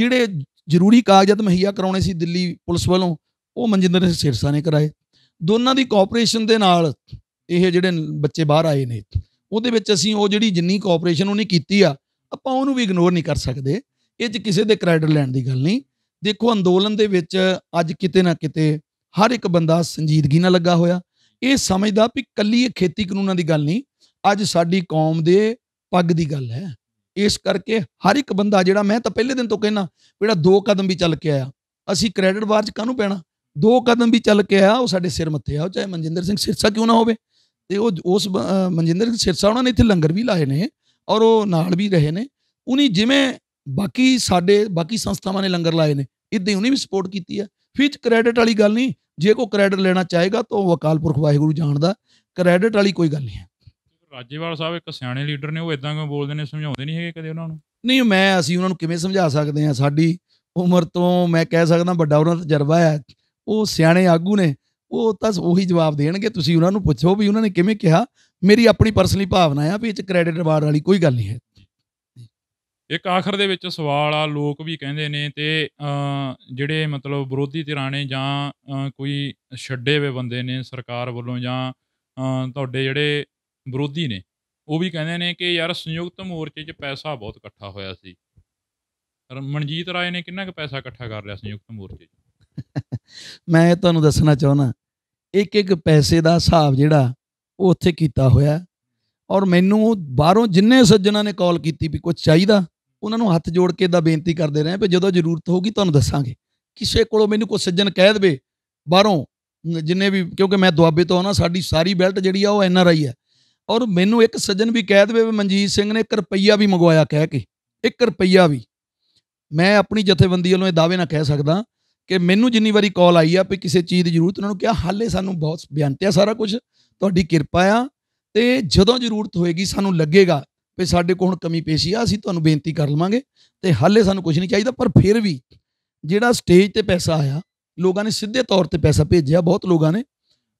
ਜਿਹੜੇ ਜ਼ਰੂਰੀ ਕਾਗਜ਼ਾਤ ਮਹੱਈਆ ਕਰਾਉਣੇ ਸੀ ਦਿੱਲੀ ਪੁਲਿਸ ਵੱਲੋਂ ਉਹ ਮਨਜਿੰਦਰ ਸਿਰਸਾ ਨੇ ਕਰਾਏ ਦੋਨਾਂ ਦੀ ਕੋਆਪਰੇਸ਼ਨ ਦੇ ਨਾਲ ਇਹ ਜਿਹੜੇ ਬੱਚੇ ਬਾਹਰ ਆਏ ਨੇ ਉਹਦੇ ਵਿੱਚ ਅਸੀਂ ਉਹ ਜਿਹੜੀ ਜਿੰਨੀ ਕੋਆਪਰੇਸ਼ਨ ਉਹਨੇ ਕੀਤੀ ਆ ਆਪਾਂ ਉਹਨੂੰ ਵੀ ਇਗਨੋਰ ਨਹੀਂ ਕਰ ਸਕਦੇ ਇਹ 'ਚ ਕਿਸੇ ਦੇ ਕ੍ਰੈਡਿਟ ਲੈਣ ਦੀ ਗੱਲ ਨਹੀਂ ਦੇਖੋ ਅੰਦੋਲਨ ਦੇ ਵਿੱਚ ਅੱਜ ਕਿਤੇ ਨਾ ਕਿਤੇ ਹਰ ਇੱਕ ਬੰਦਾ ਸੰਜੀਦਗੀ ਨਾਲ ਲੱਗਾ ਹੋਇਆ ਇਹ ਸਮਝਦਾ ਵੀ ਕੱਲੀ ਇਹ ਖੇਤੀ ਕਾਨੂੰਨਾਂ ਦੀ ਗੱਲ ਨਹੀਂ ਅੱਜ ਸਾਡੀ ਕੌਮ ਦੇ ਪੱਗ ਦੀ ਗੱਲ ਹੈ ਇਸ ਕਰਕੇ ਹਰ ਇੱਕ ਬੰਦਾ ਜਿਹੜਾ ਮੈਂ ਤਾਂ ਪਹਿਲੇ ਦਿਨ ਤੋਂ ਕਹਿਣਾ ਜਿਹੜਾ ਦੋ ਕਦਮ ਵੀ ਚੱਲ ਕੇ ਆਇਆ ਅਸੀਂ ਕ੍ਰੈਡਿਟ ਵਾਰ ਚ ਕਾਹਨੂੰ ਪੈਣਾ ਦੋ ਕਦਮ ਵੀ ਚੱਲ ਕੇ ਆਇਆ ਉਹ ਸਾਡੇ ਸਿਰ ਮੱਥੇ ਆ ਉਹ ਚਾਹੇ ਮਨਜਿੰਦਰ ਸਿੰਘ ਸਿਰਸਾ ਕਿਉਂ ਨਾ ਹੋਵੇ ਤੇ ਉਹ ਉਸ ਮਨਜਿੰਦਰ ਸਿੰਘ ਸਿਰਸਾ ਉਹਨਾਂ ਨੇ ਇੱਥੇ ਲੰਗਰ ਵੀ ਲਾਏ ਨੇ ਔਰ ਉਹ ਨਾਲ ਵੀ ਰਹੇ ਨੇ ਉਨੀ ਜਿਵੇਂ ਬਾਕੀ ਸਾਡੇ ਬਾਕੀ ਸੰਸਥਾਵਾਂ ਨੇ ਲੰਗਰ ਲਾਏ ਨੇ ਇਦਾਂ ਹੀ ਉਹਨੇ ਵੀ ਸਪੋਰਟ ਕੀਤੀ ਹੈ ਫਿਰ ਕ੍ਰੈਡਿਟ ਵਾਲੀ ਗੱਲ ਨਹੀਂ ਜੇ ਕੋ ਕ੍ਰੈਡਿਟ ਲੈਣਾ ਚਾਹੇਗਾ ਤਾਂ ਉਹ ਅਕਾਲ ਪੁਰਖ ਵਾਹਿਗੁਰੂ ਜਾਣਦਾ ਕ੍ਰੈਡਿਟ ਵਾਲੀ ਕੋਈ ਗੱਲ ਨਹੀਂ ਹੈ ਰਾਜੇਵਾਲ ਸਾਹਿਬ ਇੱਕ ਸਿਆਣੇ ਲੀਡਰ ਨੇ ਉਹ ਇਦਾਂ ਕਿਉਂ ਬੋਲਦੇ ਨੇ ਸਮਝਾਉਂਦੇ ਨਹੀਂ ਹੈਗੇ ਕਦੇ ਉਹਨਾਂ ਨੂੰ ਨਹੀਂ ਮੈਂ ਅਸੀਂ ਉਹਨਾਂ ਨੂੰ ਕਿਵੇਂ ਸਮਝਾ ਸਕਦੇ ਹਾਂ ਸਾਡੀ ਉਮਰ ਤੋਂ ਮੈਂ ਕਹਿ ਸਕਦਾ ਵੱਡਾ ਉਹਨਾਂ ਦਾ ਤਜਰਬਾ ਹੈ ਉਹ ਸਿਆਣੇ ਆਗੂ ਨੇ ਉਹ ਤਾਂ ਉਹੀ ਜਵਾਬ ਦੇਣਗੇ ਤੁਸੀਂ ਉਹਨਾਂ ਨੂੰ ਪੁੱਛੋ ਵੀ ਉਹਨਾਂ ਨੇ ਕਿਵੇਂ ਕਿਹਾ ਮੇਰੀ ਆਪਣੀ ਪਰਸਨਲੀ ਭਾਵਨਾ ਆ ਵੀ ਇਹ ਚ ਕ੍ਰੈਡਿਟ ਰਿਵਾਰਡ ਵਾਲੀ ਕੋਈ ਗੱਲ ਨਹੀਂ ਹੈ ਇੱਕ ਆਖਰ ਦੇ ਵਿੱਚ ਸਵਾਲ ਆ ਲੋਕ ਵੀ ਕਹਿੰਦੇ ਨੇ ਤੇ ਜਿਹੜੇ ਮਤਲਬ ਵਿਰੋਧੀ ਧਿਰਾਂ ਨੇ ਜਾਂ ਕੋਈ ਛੱਡੇ ਹੋਏ ਬੰਦੇ ਨੇ ਸਰਕਾਰ ਵੱਲੋਂ ਜਾਂ ਤੁਹਾਡੇ ਜਿਹੜੇ ਵਿਰੋਧੀ ਨੇ ਉਹ ਵੀ ਕਹਿੰਦੇ ਨੇ ਕਿ ਯਾਰ ਸੰਯੁਕਤ ਮੋਰਚੇ 'ਚ ਪੈਸਾ ਬਹੁਤ ਇਕੱਠਾ ਹੋਇਆ ਸੀ ਮਨਜੀਤ ਰਾਏ ਨੇ ਕਿੰਨਾ ਕੁ ਪੈਸਾ ਇਕੱਠਾ ਕਰ ਲਿਆ ਸੰਯੁਕਤ ਮੋਰਚੇ 'ਚ ਮੈਂ ਤੁਹਾਨੂੰ ਦੱਸਣਾ ਚਾਹੁੰਦਾ ਇੱਕ ਇੱਕ ਪੈਸੇ ਦਾ ਹਿਸਾਬ ਜਿਹੜਾ ਉਹ ਉੱਥੇ ਕੀਤਾ ਹੋਇਆ ਔਰ ਮੈਨੂੰ ਬਾਹਰੋਂ ਜਿੰਨੇ ਸੱਜਣਾ ਨੇ ਕਾਲ ਕੀਤੀ ਵੀ ਕੁਝ ਚਾਹੀਦਾ ਉਹਨਾਂ ਨੂੰ ਹੱਥ ਜੋੜ ਕੇ ਦਾ ਬੇਨਤੀ ਕਰਦੇ ਰਹੇ ਵੀ ਜਦੋਂ ਜ਼ਰੂਰਤ ਹੋਗੀ ਤੁਹਾਨੂੰ ਦੱਸਾਂਗੇ ਕਿਸੇ ਕੋਲੋਂ ਮੈਨੂੰ ਕੋਈ ਸੱਜਣ ਕਹਿ ਦੇਵੇ ਬਾਹਰੋਂ ਜਿੰਨੇ ਵੀ ਕਿਉਂਕਿ ਮੈਂ ਦੁਆਬੇ ਤੋਂ ਆਉਣਾ ਸਾਡੀ ਸਾਰੀ ਬੈਲਟ ਜਿਹੜੀ ਆ ਉਹ ਐਨ ਆਰ ਆਈ ਹੈ ਔਰ ਮੈਨੂੰ ਇੱਕ ਸੱਜਣ ਵੀ ਕਹਿ ਦੇਵੇ ਮਨਜੀਤ ਸਿੰਘ ਨੇ 1 ਰੁਪਈਆ ਵੀ ਮੰਗਵਾਇਆ ਕਹਿ ਕੇ 1 ਰੁਪਈਆ ਵੀ ਮੈਂ ਆਪਣੀ ਜਥੇਬੰਦੀ ਵੱਲੋਂ ਇਹ ਦਾਅਵੇ ਨਾ ਕਹਿ ਸਕਦਾ ਕਿ ਮੈਨੂੰ ਜਿੰਨੀ ਵਾਰੀ ਕਾਲ ਆਈ ਆ ਵੀ ਕਿਸੇ ਚੀਜ਼ ਦੀ ਜ਼ਰੂਰਤ ਉਹਨਾਂ ਨੂੰ ਕਿਹਾ ਹਾਲੇ ਸਾਨੂੰ ਬਹੁਤ ਬਿਆਨਤਿਆ ਸਾਰਾ ਕੁਝ ਤੁਹਾਡੀ ਕਿਰਪਾ ਆ ਤੇ ਜਦੋਂ ਜ਼ਰੂਰਤ ਹੋਏਗੀ ਸਾਨੂੰ ਲੱਗੇਗਾ ਵੀ ਸਾਡੇ ਕੋਲ ਹੁਣ ਕਮੀ ਪੇਸ਼ੀ ਆ ਅਸੀਂ ਤੁਹਾਨੂੰ ਬੇਨਤੀ ਕਰ ਲਵਾਂਗੇ ਤੇ ਹਾਲੇ ਸਾਨੂੰ ਕੁਝ ਨਹੀਂ ਚਾਹੀਦਾ ਪਰ ਫਿਰ ਵੀ ਜਿਹੜਾ ਸਟੇਜ ਤੇ ਪੈਸਾ ਆਇਆ ਲੋਕਾਂ ਨੇ ਸਿੱਧੇ ਤੌਰ ਤੇ ਪੈਸਾ ਭੇਜਿਆ ਬਹੁਤ ਲੋਕਾਂ ਨੇ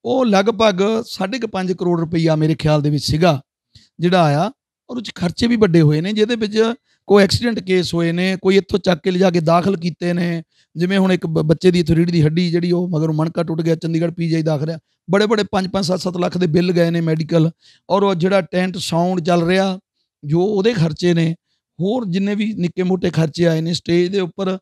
ਉਹ ਲਗਭਗ 5.5 ਕਰੋੜ ਰੁਪਈਆ ਮੇਰੇ ਖਿਆਲ ਦੇ ਵਿੱਚ ਸੀਗਾ ਜਿਹੜਾ ਆਇਆ ਔਰ ਉਹ ਚ ਖਰਚੇ ਵੀ ਵੱਡੇ ਹੋਏ ਨੇ ਜਿਹਦੇ ਵਿੱਚ ਕੋਈ ਐਕਸੀਡੈਂਟ ਕੇਸ ਹੋਏ ਨੇ ਕੋਈ ਇੱਥੋਂ ਚੱਕ ਕੇ ਲਿਜਾ ਕੇ ਦਾਖਲ ਕੀਤੇ ਨੇ ਜਿਵੇਂ ਹੁਣ ਇੱਕ ਬੱਚੇ ਦੀ ਇੱਥੋਂ ਦੀ ਹੱਡੀ ਜਿਹੜੀ ਉਹ ਮਗਰ ਮਣਕਾ ਟੁੱਟ ਗਿਆ ਚੰਡੀਗੜ੍ਹ ਪੀਜੀਆਈ ਦਾਖਲ ਰਿਆ ਬੜੇ ਬੜੇ 5 5 7 7 ਲੱਖ ਦੇ ਬਿੱਲ ਗਏ ਨੇ ਮੈਡੀਕਲ ਔਰ ਉਹ ਜਿਹੜਾ ਟੈਂਟ ਸਾਊਂਡ ਚੱਲ ਰਿਹਾ ਜੋ ਉਹਦੇ ਖਰਚੇ ਨੇ ਹੋਰ ਜਿੰਨੇ ਵੀ ਨਿੱਕੇ ਮੋਟੇ ਖਰਚੇ ਆਏ ਨੇ ਸਟੇਜ ਦੇ ਉੱਪਰ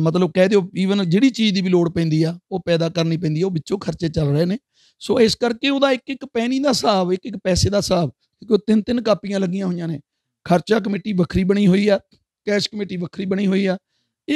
ਮਤਲਬ ਕਹਿ ਦਿਓ ਈਵਨ ਜਿਹੜੀ ਚੀਜ਼ ਦੀ ਵੀ ਲੋੜ ਪੈਂਦੀ ਆ ਉਹ ਪੈਦਾ ਕਰਨੀ ਪੈਂਦੀ ਆ ਉਹ ਵਿੱਚੋਂ ਖਰਚੇ ਚੱਲ ਰਹੇ ਨੇ ਸੋ ਇਸ ਕਰਕੇ ਉਹਦਾ ਇੱਕ ਇੱਕ ਪੈਣੀ ਦਾ ਹਿਸਾਬ ਇੱਕ ਇੱਕ ਪੈਸੇ ਦਾ ਹਿਸਾਬ ਕਿਉਂਕਿ ਤਿੰਨ ਤਿੰਨ ਕਾਪੀਆਂ ਲੱਗੀਆਂ ਹੋਈਆਂ ਨੇ ਖਰਚਾ ਕਮੇਟੀ ਵੱਖਰੀ ਬਣੀ ਹੋਈ ਆ ਕੈਸ਼ ਕਮੇਟੀ ਵੱਖਰੀ ਬਣੀ ਹੋਈ ਆ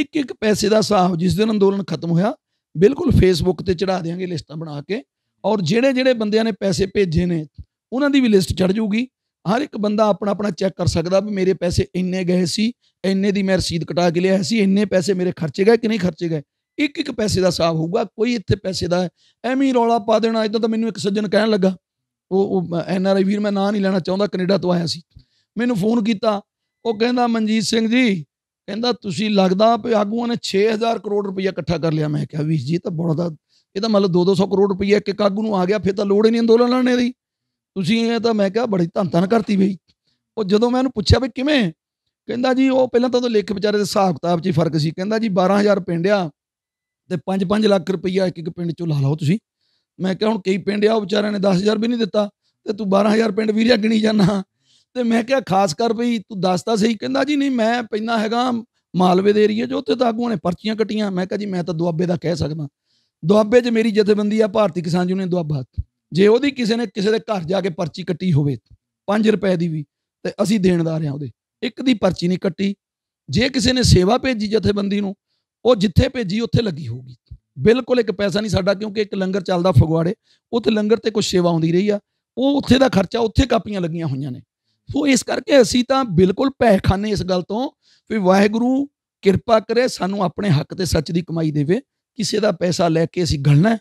ਇੱਕ ਇੱਕ ਪੈਸੇ ਦਾ ਹਿਸਾਬ ਜਿਸ ਦਿਨ ਅੰਦੋਲਨ ਖਤਮ ਹੋਇਆ ਬਿਲਕੁਲ ਫੇਸਬੁੱਕ ਤੇ ਚੜਾ ਦੇਾਂਗੇ ਲਿਸਟਾਂ ਬਣਾ ਕੇ ਔਰ ਜਿਹੜੇ ਜਿਹੜੇ ਬੰਦਿਆਂ ਨੇ ਪੈਸੇ ਭੇਜੇ ਨੇ ਉਹਨਾਂ ਦੀ ਵੀ ਲਿਸਟ ਚੜ ਜਾਊਗੀ ਹਰ ਇੱਕ ਬੰਦਾ ਆਪਣਾ ਆਪਣਾ ਚੈੱਕ ਕਰ ਸਕਦਾ ਵੀ ਮੇਰੇ ਪੈਸੇ ਇੰਨੇ ਗਏ ਸੀ ਇੰਨੇ ਦੀ ਮੈਂ ਰਸੀਦ ਕਟਾ ਕੇ ਲਿਆ ਸੀ ਇੰਨੇ ਪੈਸੇ ਮੇਰੇ ਖਰਚੇ ਗਏ ਕਿ ਨਹੀਂ ਖਰਚੇ ਗਏ ਇੱਕ ਇੱਕ ਪੈਸੇ ਦਾ ਹਿਸਾਬ ਹੋਊਗਾ ਕੋਈ ਇੱਥੇ ਪੈਸੇ ਦਾ ਐਵੇਂ ਰੌਲਾ ਪਾ ਦੇਣਾ ਇਦਾਂ ਤਾਂ ਮੈਨੂੰ ਇੱਕ ਸੱਜਣ ਕਹਿਣ ਲੱਗਾ ਉਹ ਐਨ ਆਰ ਆਈ ਵੀਰ ਮੈਂ ਨਾਂ ਨਹੀਂ ਲੈਣਾ ਚਾਹੁੰਦਾ ਕੈਨੇਡਾ ਤੋਂ ਆਇਆ ਸੀ ਮੈਨੂੰ ਫੋਨ ਕੀਤਾ ਉਹ ਕਹਿੰਦਾ ਮਨਜੀਤ ਸਿੰਘ ਜੀ ਕਹਿੰਦਾ ਤੁਸੀਂ ਲੱਗਦਾ ਵੀ ਆਗੂਆਂ ਨੇ 6000 ਕਰੋੜ ਰੁਪਈਆ ਇਕੱਠਾ ਕਰ ਲਿਆ ਮੈਂ ਕਿਹਾ ਵੀ ਜੀ ਤਾਂ ਬੜਾ ਦਾ ਇਹ ਤਾਂ ਮਤਲਬ 2-200 ਕਰੋੜ ਰੁਪਈਆ ਇੱਕ ਇੱਕ ਆਗੂ ਨੂੰ ਆ ਗਿਆ ਫੇਰ ਤਾਂ ਲੋੜ ਹੀ ਨਹੀਂ ਅੰਦੋਲਨ ਲੜਨੇ ਦੀ ਤੁਸੀਂ ਇਹ ਤਾਂ ਮੈਂ ਕਿਹਾ ਬੜੀ ਧੰਨ ਧੰਨ ਕਰਤੀ ਬਈ ਉਹ ਜਦੋਂ ਮੈਂ ਉਹਨੂੰ ਪੁੱਛਿਆ ਵੀ ਕਿਵੇਂ ਕਹਿੰਦਾ ਜੀ ਉਹ ਪਹਿਲਾਂ ਤਾਂ ਉਹ ਲਿਖ ਵਿਚਾਰੇ ਦੇ ਹਿਸਾਬ ਕਿਤਾਬ 'ਚ ਹੀ ਫਰਕ ਸੀ ਕਹਿੰਦਾ ਜੀ 12000 ਪਿੰਡਿਆ ਤੇ 5-5 ਲੱਖ ਰੁਪਈਆ ਇੱਕ ਇੱਕ ਪਿੰਡ 'ਚੋਂ ਲਾ ਲਓ ਤੁਸੀਂ ਮੈਂ ਕਿਹਾ ਹੁਣ ਕਈ ਪਿੰਡ ਆ ਉਹ ਵਿਚਾਰਿਆਂ ਨੇ 10000 ਵੀ ਨਹੀਂ ਦਿੱਤਾ ਤੇ ਤੂੰ 12000 ਪਿੰਡ ਵੀਰਿਆ ਗਿਣੀ ਜਾਣਾ ਤੇ ਮੈਂ ਕਿਹਾ ਖਾਸ ਕਰ ਵੀ ਤੂੰ ਦੱਸਦਾ ਸਹੀ ਕਹਿੰਦਾ ਜੀ ਨਹੀਂ ਮੈਂ ਪੈਂਦਾ ਹੈਗਾ ਮਾਲਵੇ ਦੇ ਏਰੀਆ ਜੋ ਉੱਥੇ ਤਾਂ ਆਗੂਆਂ ਨੇ ਪਰਚੀਆਂ ਕੱਟੀਆਂ ਮੈਂ ਕਿਹਾ ਜੀ ਮੈਂ ਤਾਂ ਦੁਆਬੇ ਦਾ ਕਹਿ ਸਕਦਾ ਦੁਆਬੇ 'ਚ ਮੇਰੀ ਜਥੇਬੰਦੀ ਆ ਭਾਰਤੀ ਕਿਸਾਨ ਜੀ ਨੇ ਦੁਆਬਾ ਜੇ ਉਹਦੀ ਕਿਸੇ ਨੇ ਕਿਸੇ ਦੇ ਘਰ ਜਾ ਕੇ ਪਰਚੀ ਕੱਟੀ ਹੋਵੇ 5 ਰੁਪਏ ਦੀ ਵੀ ਤੇ ਅਸੀਂ ਦੇਣਦਾਰ ਆ ਉਹਦੇ ਇੱਕ ਦੀ ਪਰਚੀ ਨਹੀਂ ਕੱਟੀ ਜੇ ਕਿਸੇ ਨੇ ਸੇਵਾ ਭੇਜੀ ਜਥੇਬੰਦੀ ਨੂੰ ਉਹ ਜਿੱਥੇ ਭੇਜੀ ਉੱਥੇ ਲੱਗੀ ਹੋਊਗੀ ਬਿਲਕੁਲ ਇੱਕ ਪੈਸਾ ਨਹੀਂ ਸਾਡਾ ਕਿਉਂਕਿ ਇੱਕ ਲੰਗਰ ਚੱਲਦਾ ਫਗਵਾੜੇ ਉੱਥੇ ਲੰਗਰ ਤੇ ਕੁਝ ਸੇਵਾ ਆਉਂਦੀ ਰਹੀ ਆ ਉਹ ਉੱਥੇ ਦਾ ਖਰਚਾ ਉੱਥੇ ਕਾਪੀਆਂ ਲੱਗੀਆਂ ਹੋਈਆਂ ਨੇ ਸੋ ਇਸ ਕਰਕੇ ਅਸੀਂ ਤਾਂ ਬਿਲਕੁਲ ਪੈਖਾਨੇ ਇਸ ਗੱਲ ਤੋਂ ਵੀ ਵਾਹਿਗੁਰੂ ਕਿਰਪਾ ਕਰੇ ਸਾਨੂੰ ਆਪਣੇ ਹੱਕ ਤੇ ਸੱਚ ਦੀ ਕਮਾਈ ਦੇਵੇ ਕਿਸੇ ਦਾ ਪੈਸਾ ਲੈ ਕੇ ਅਸੀਂ ਗਲਣਾ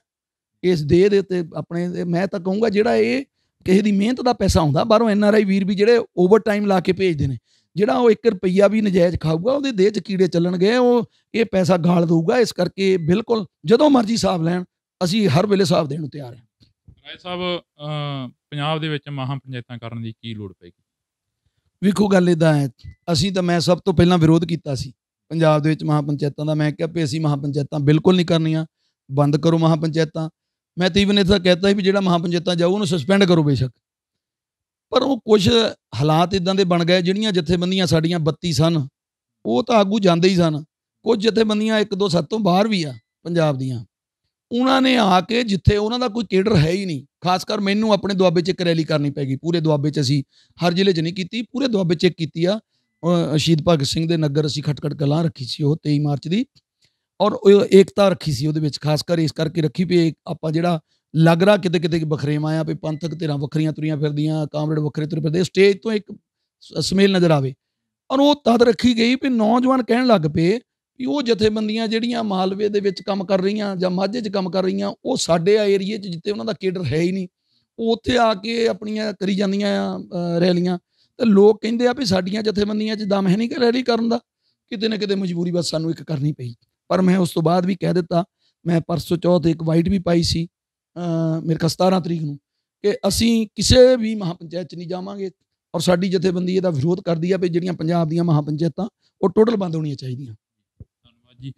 ਇਸ ਦੇ ਦੇ ਤੇ ਆਪਣੇ ਮੈਂ ਤਾਂ ਕਹੂੰਗਾ ਜਿਹੜਾ ਇਹ ਕਿਸੇ ਦੀ ਮਿਹਨਤ ਦਾ ਪੈਸਾ ਹੁੰਦਾ ਬਾਹਰੋਂ ਐਨ ਆਰ ਆਈ ਵੀਰ ਵੀ ਜਿਹੜੇ ਓਵਰ ਟਾਈਮ ਲਾ ਕੇ ਭੇਜਦੇ ਨੇ ਜਿਹੜਾ ਉਹ 1 ਰੁਪਈਆ ਵੀ ਨਜਾਇਜ਼ ਖਾਊਗਾ ਉਹਦੇ ਦੇਹ 'ਚ ਕੀੜੇ ਚੱਲਣਗੇ ਉਹ ਇਹ ਪੈਸਾ ਗਾਲ ਦਊਗਾ ਇਸ ਕਰਕੇ ਬਿਲਕੁਲ ਜਦੋਂ ਮਰਜ਼ੀ ਹਿਸਾਬ ਲੈਣ ਅਸੀਂ ਹਰ ਵੇਲੇ ਹਿਸਾਬ ਦੇਣ ਨੂੰ ਤਿਆਰ ਹਾਂ ਰਾਏ ਸਾਹਿਬ ਪੰਜਾਬ ਦੇ ਵਿੱਚ ਮਹਾ ਪੰਚਾਇਤਾਂ ਕਰਨ ਦੀ ਕੀ ਲੋੜ ਪਈ ਵੇਖੋ ਗੱਲ ਇਦਾਂ ਹੈ ਅਸੀਂ ਤਾਂ ਮੈਂ ਸਭ ਤੋਂ ਪਹਿਲਾਂ ਵਿਰੋਧ ਕੀਤਾ ਸੀ ਪੰਜਾਬ ਦੇ ਵਿੱਚ ਮਹਾਪੰਚਾਇਤਾਂ ਦਾ ਮੈਂ ਕਿਹਾ ਵੀ ਅਸੀਂ ਮਹਾਪੰਚਾਇਤਾਂ ਬਿਲਕੁਲ ਨਹੀਂ ਕਰਨੀਆਂ ਬੰਦ ਕਰੋ ਮਹਾਪੰਚਾਇਤਾਂ ਮੈਂ ਤਾਂ ਇਵਨ ਤਾਂ ਕਹਿਤਾ ਸੀ ਵੀ ਜਿਹੜਾ ਮਹਾਪੰਚਾਇਤਾਂ ਜਾਊ ਉਹਨੂੰ ਸਸਪੈਂਡ ਕਰੋ ਬੇਸ਼ੱਕ ਪਰ ਉਹ ਕੁਝ ਹਾਲਾਤ ਇਦਾਂ ਦੇ ਬਣ ਗਏ ਜਿਹੜੀਆਂ ਜਥੇਬੰਦੀਆਂ ਸਾਡੀਆਂ 32 ਸਨ ਉਹ ਤਾਂ ਆਗੂ ਜਾਂਦੇ ਹੀ ਸਨ ਕੁਝ ਜਥੇਬੰਦੀਆਂ 1 2 7 ਤੋਂ ਬਾਹਰ ਵੀ ਆ ਪੰਜਾਬ ਦੀਆਂ ਉਹਨਾਂ ਨੇ ਆ ਕੇ ਜਿੱਥੇ ਉਹਨਾਂ ਦਾ ਕੋਈ ਕੇਡਰ ਹੈ ਹੀ ਨਹੀਂ ਖਾਸ ਕਰ ਮੈਨੂੰ ਆਪਣੇ ਦੁਆਬੇ 'ਚ ਇੱਕ ਰੈਲੀ ਕਰਨੀ ਪੈਗੀ ਪੂਰੇ ਦੁਆਬੇ 'ਚ ਅਸੀਂ ਹਰ ਜ਼ਿਲ੍ਹੇ 'ਚ ਨਹੀਂ ਕੀਤੀ ਪੂਰੇ ਦੁਆਬੇ 'ਚ ਕੀਤੀ ਆ ਸ਼ਹੀਦ ਭਗਤ ਸਿੰਘ ਦੇ ਨਗਰ ਅਸੀਂ ਖਟਕੜ ਕਲਾਂ ਰੱਖੀ ਸੀ ਉਹ 23 ਮਾਰਚ ਦੀ ਔਰ ਏਕਤਾ ਰੱਖੀ ਸੀ ਉਹਦੇ ਵਿੱਚ ਖਾਸ ਕਰ ਇਸ ਕਰਕੇ ਰੱਖੀ ਵੀ ਆਪਾਂ ਜਿਹੜਾ ਲੱਗ ਰਿਹਾ ਕਿਤੇ ਕਿਤੇ ਬਖਰੇਵਾ ਆ ਵੀ ਪੰਥਕ ਧਿਰਾਂ ਵੱਖਰੀਆਂ ਤੁਰੀਆਂ ਫਿਰਦੀਆਂ ਕਾਮਰੇਡ ਵੱਖਰੇ ਤੁਰੇ ਫਿਰਦੇ ਸਟੇਜ ਤੋਂ ਇੱਕ ਸਮੇਲ ਨਜ਼ਰ ਆਵੇ ਔਰ ਉਹ ਤਦ ਰੱਖੀ ਗਈ ਵੀ ਨੌਜਵਾਨ ਕਹਿਣ ਲੱਗ ਪਏ ਵੀ ਉਹ ਜਥੇਬੰਦੀਆਂ ਜਿਹੜੀਆਂ ਮਾਲਵੇ ਦੇ ਵਿੱਚ ਕੰਮ ਕਰ ਰਹੀਆਂ ਜਾਂ ਮਾਝੇ 'ਚ ਕੰਮ ਕਰ ਰਹੀਆਂ ਉਹ ਸਾਡੇ ਆ ਏਰੀਏ 'ਚ ਜਿੱਤੇ ਉਹਨਾਂ ਦਾ ਕੇਡਰ ਹੈ ਹੀ ਨਹੀਂ ਉਹ ਉੱਥੇ ਆ ਕੇ ਆਪਣੀਆਂ ਕਰੀ ਜਾਂਦੀਆਂ ਆ ਰੈਲੀਆਂ ਤੇ ਲੋਕ ਕਹਿੰਦੇ ਆ ਵੀ ਸਾਡੀਆਂ ਜਥੇਬੰਦੀਆਂ 'ਚ ਦਮ ਹੈ ਨਹੀਂ ਕਿ ਰੈਲੀ ਕਰਨ ਦਾ ਕਿਤੇ ਨਾ ਕਿਤੇ ਮਜਬੂਰੀ ਬਸ ਸਾਨੂੰ ਇੱਕ ਕਰਨੀ ਪਈ ਪਰ ਮੈਂ ਉਸ ਤੋਂ ਬਾਅਦ ਵੀ ਕਹਿ ਦਿੱਤਾ ਮੈਂ ਪਰਸੋ ਚੌਥ ਇੱਕ ਵਾਈਟ ਵੀ ਪਾਈ ਸੀ ਮੇਰੇ ਕੋਲ 17 ਤਰੀਕ ਨੂੰ ਕਿ ਅਸੀਂ ਕਿਸੇ ਵੀ ਮਹਾਪੰਚਾਇਤ 'ਚ ਨਹੀਂ ਜਾਵਾਂਗੇ ਔਰ ਸਾਡੀ ਜਥੇਬੰਦੀ ਇਹਦਾ ਵਿਰੋਧ ਕਰਦੀ ਆ ਵੀ ਜਿਹੜੀਆਂ ਪੰਜਾਬ ਦੀਆਂ ਮਹਾਪੰਚਾਇਤਾਂ ਉਹ ਟੋਟਲ ਬੰਦ ਹੋਣੀਆਂ ਚਾਹੀਦੀਆਂ ਜੀ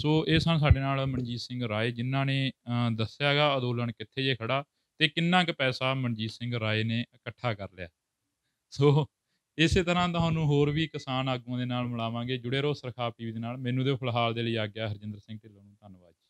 ਸੋ ਇਹ ਸਨ ਸਾਡੇ ਨਾਲ ਮਨਜੀਤ ਸਿੰਘ ਰਾਏ ਜਿਨ੍ਹਾਂ ਨੇ ਦੱਸਿਆਗਾ ਅਦੋਲਨ ਕਿੱਥੇ ਜੇ ਖੜਾ ਤੇ ਕਿੰਨਾ ਕੁ ਪੈਸਾ ਮਨਜੀਤ ਸਿੰਘ ਰਾਏ ਨੇ ਇਕੱਠਾ ਕਰ ਲਿਆ ਸੋ ਇਸੇ ਤਰ੍ਹਾਂ ਤੁਹਾਨੂੰ ਹੋਰ ਵੀ ਕਿਸਾਨ ਆਗੂਆਂ ਦੇ ਨਾਲ ਮਿਲਾਵਾਂਗੇ ਜੁੜੇ ਰਹੋ ਸਰਖਾ ਪੀਵੀ ਦੇ ਨਾਲ ਮੈਨੂੰ ਦੇ ਫਿਲਹਾਲ ਦੇ ਲਈ ਆਗਿਆ ਹਰਜਿੰਦਰ ਸਿੰਘ ਢਿੱਲੋਂ ਨੂੰ ਧੰਨਵਾਦ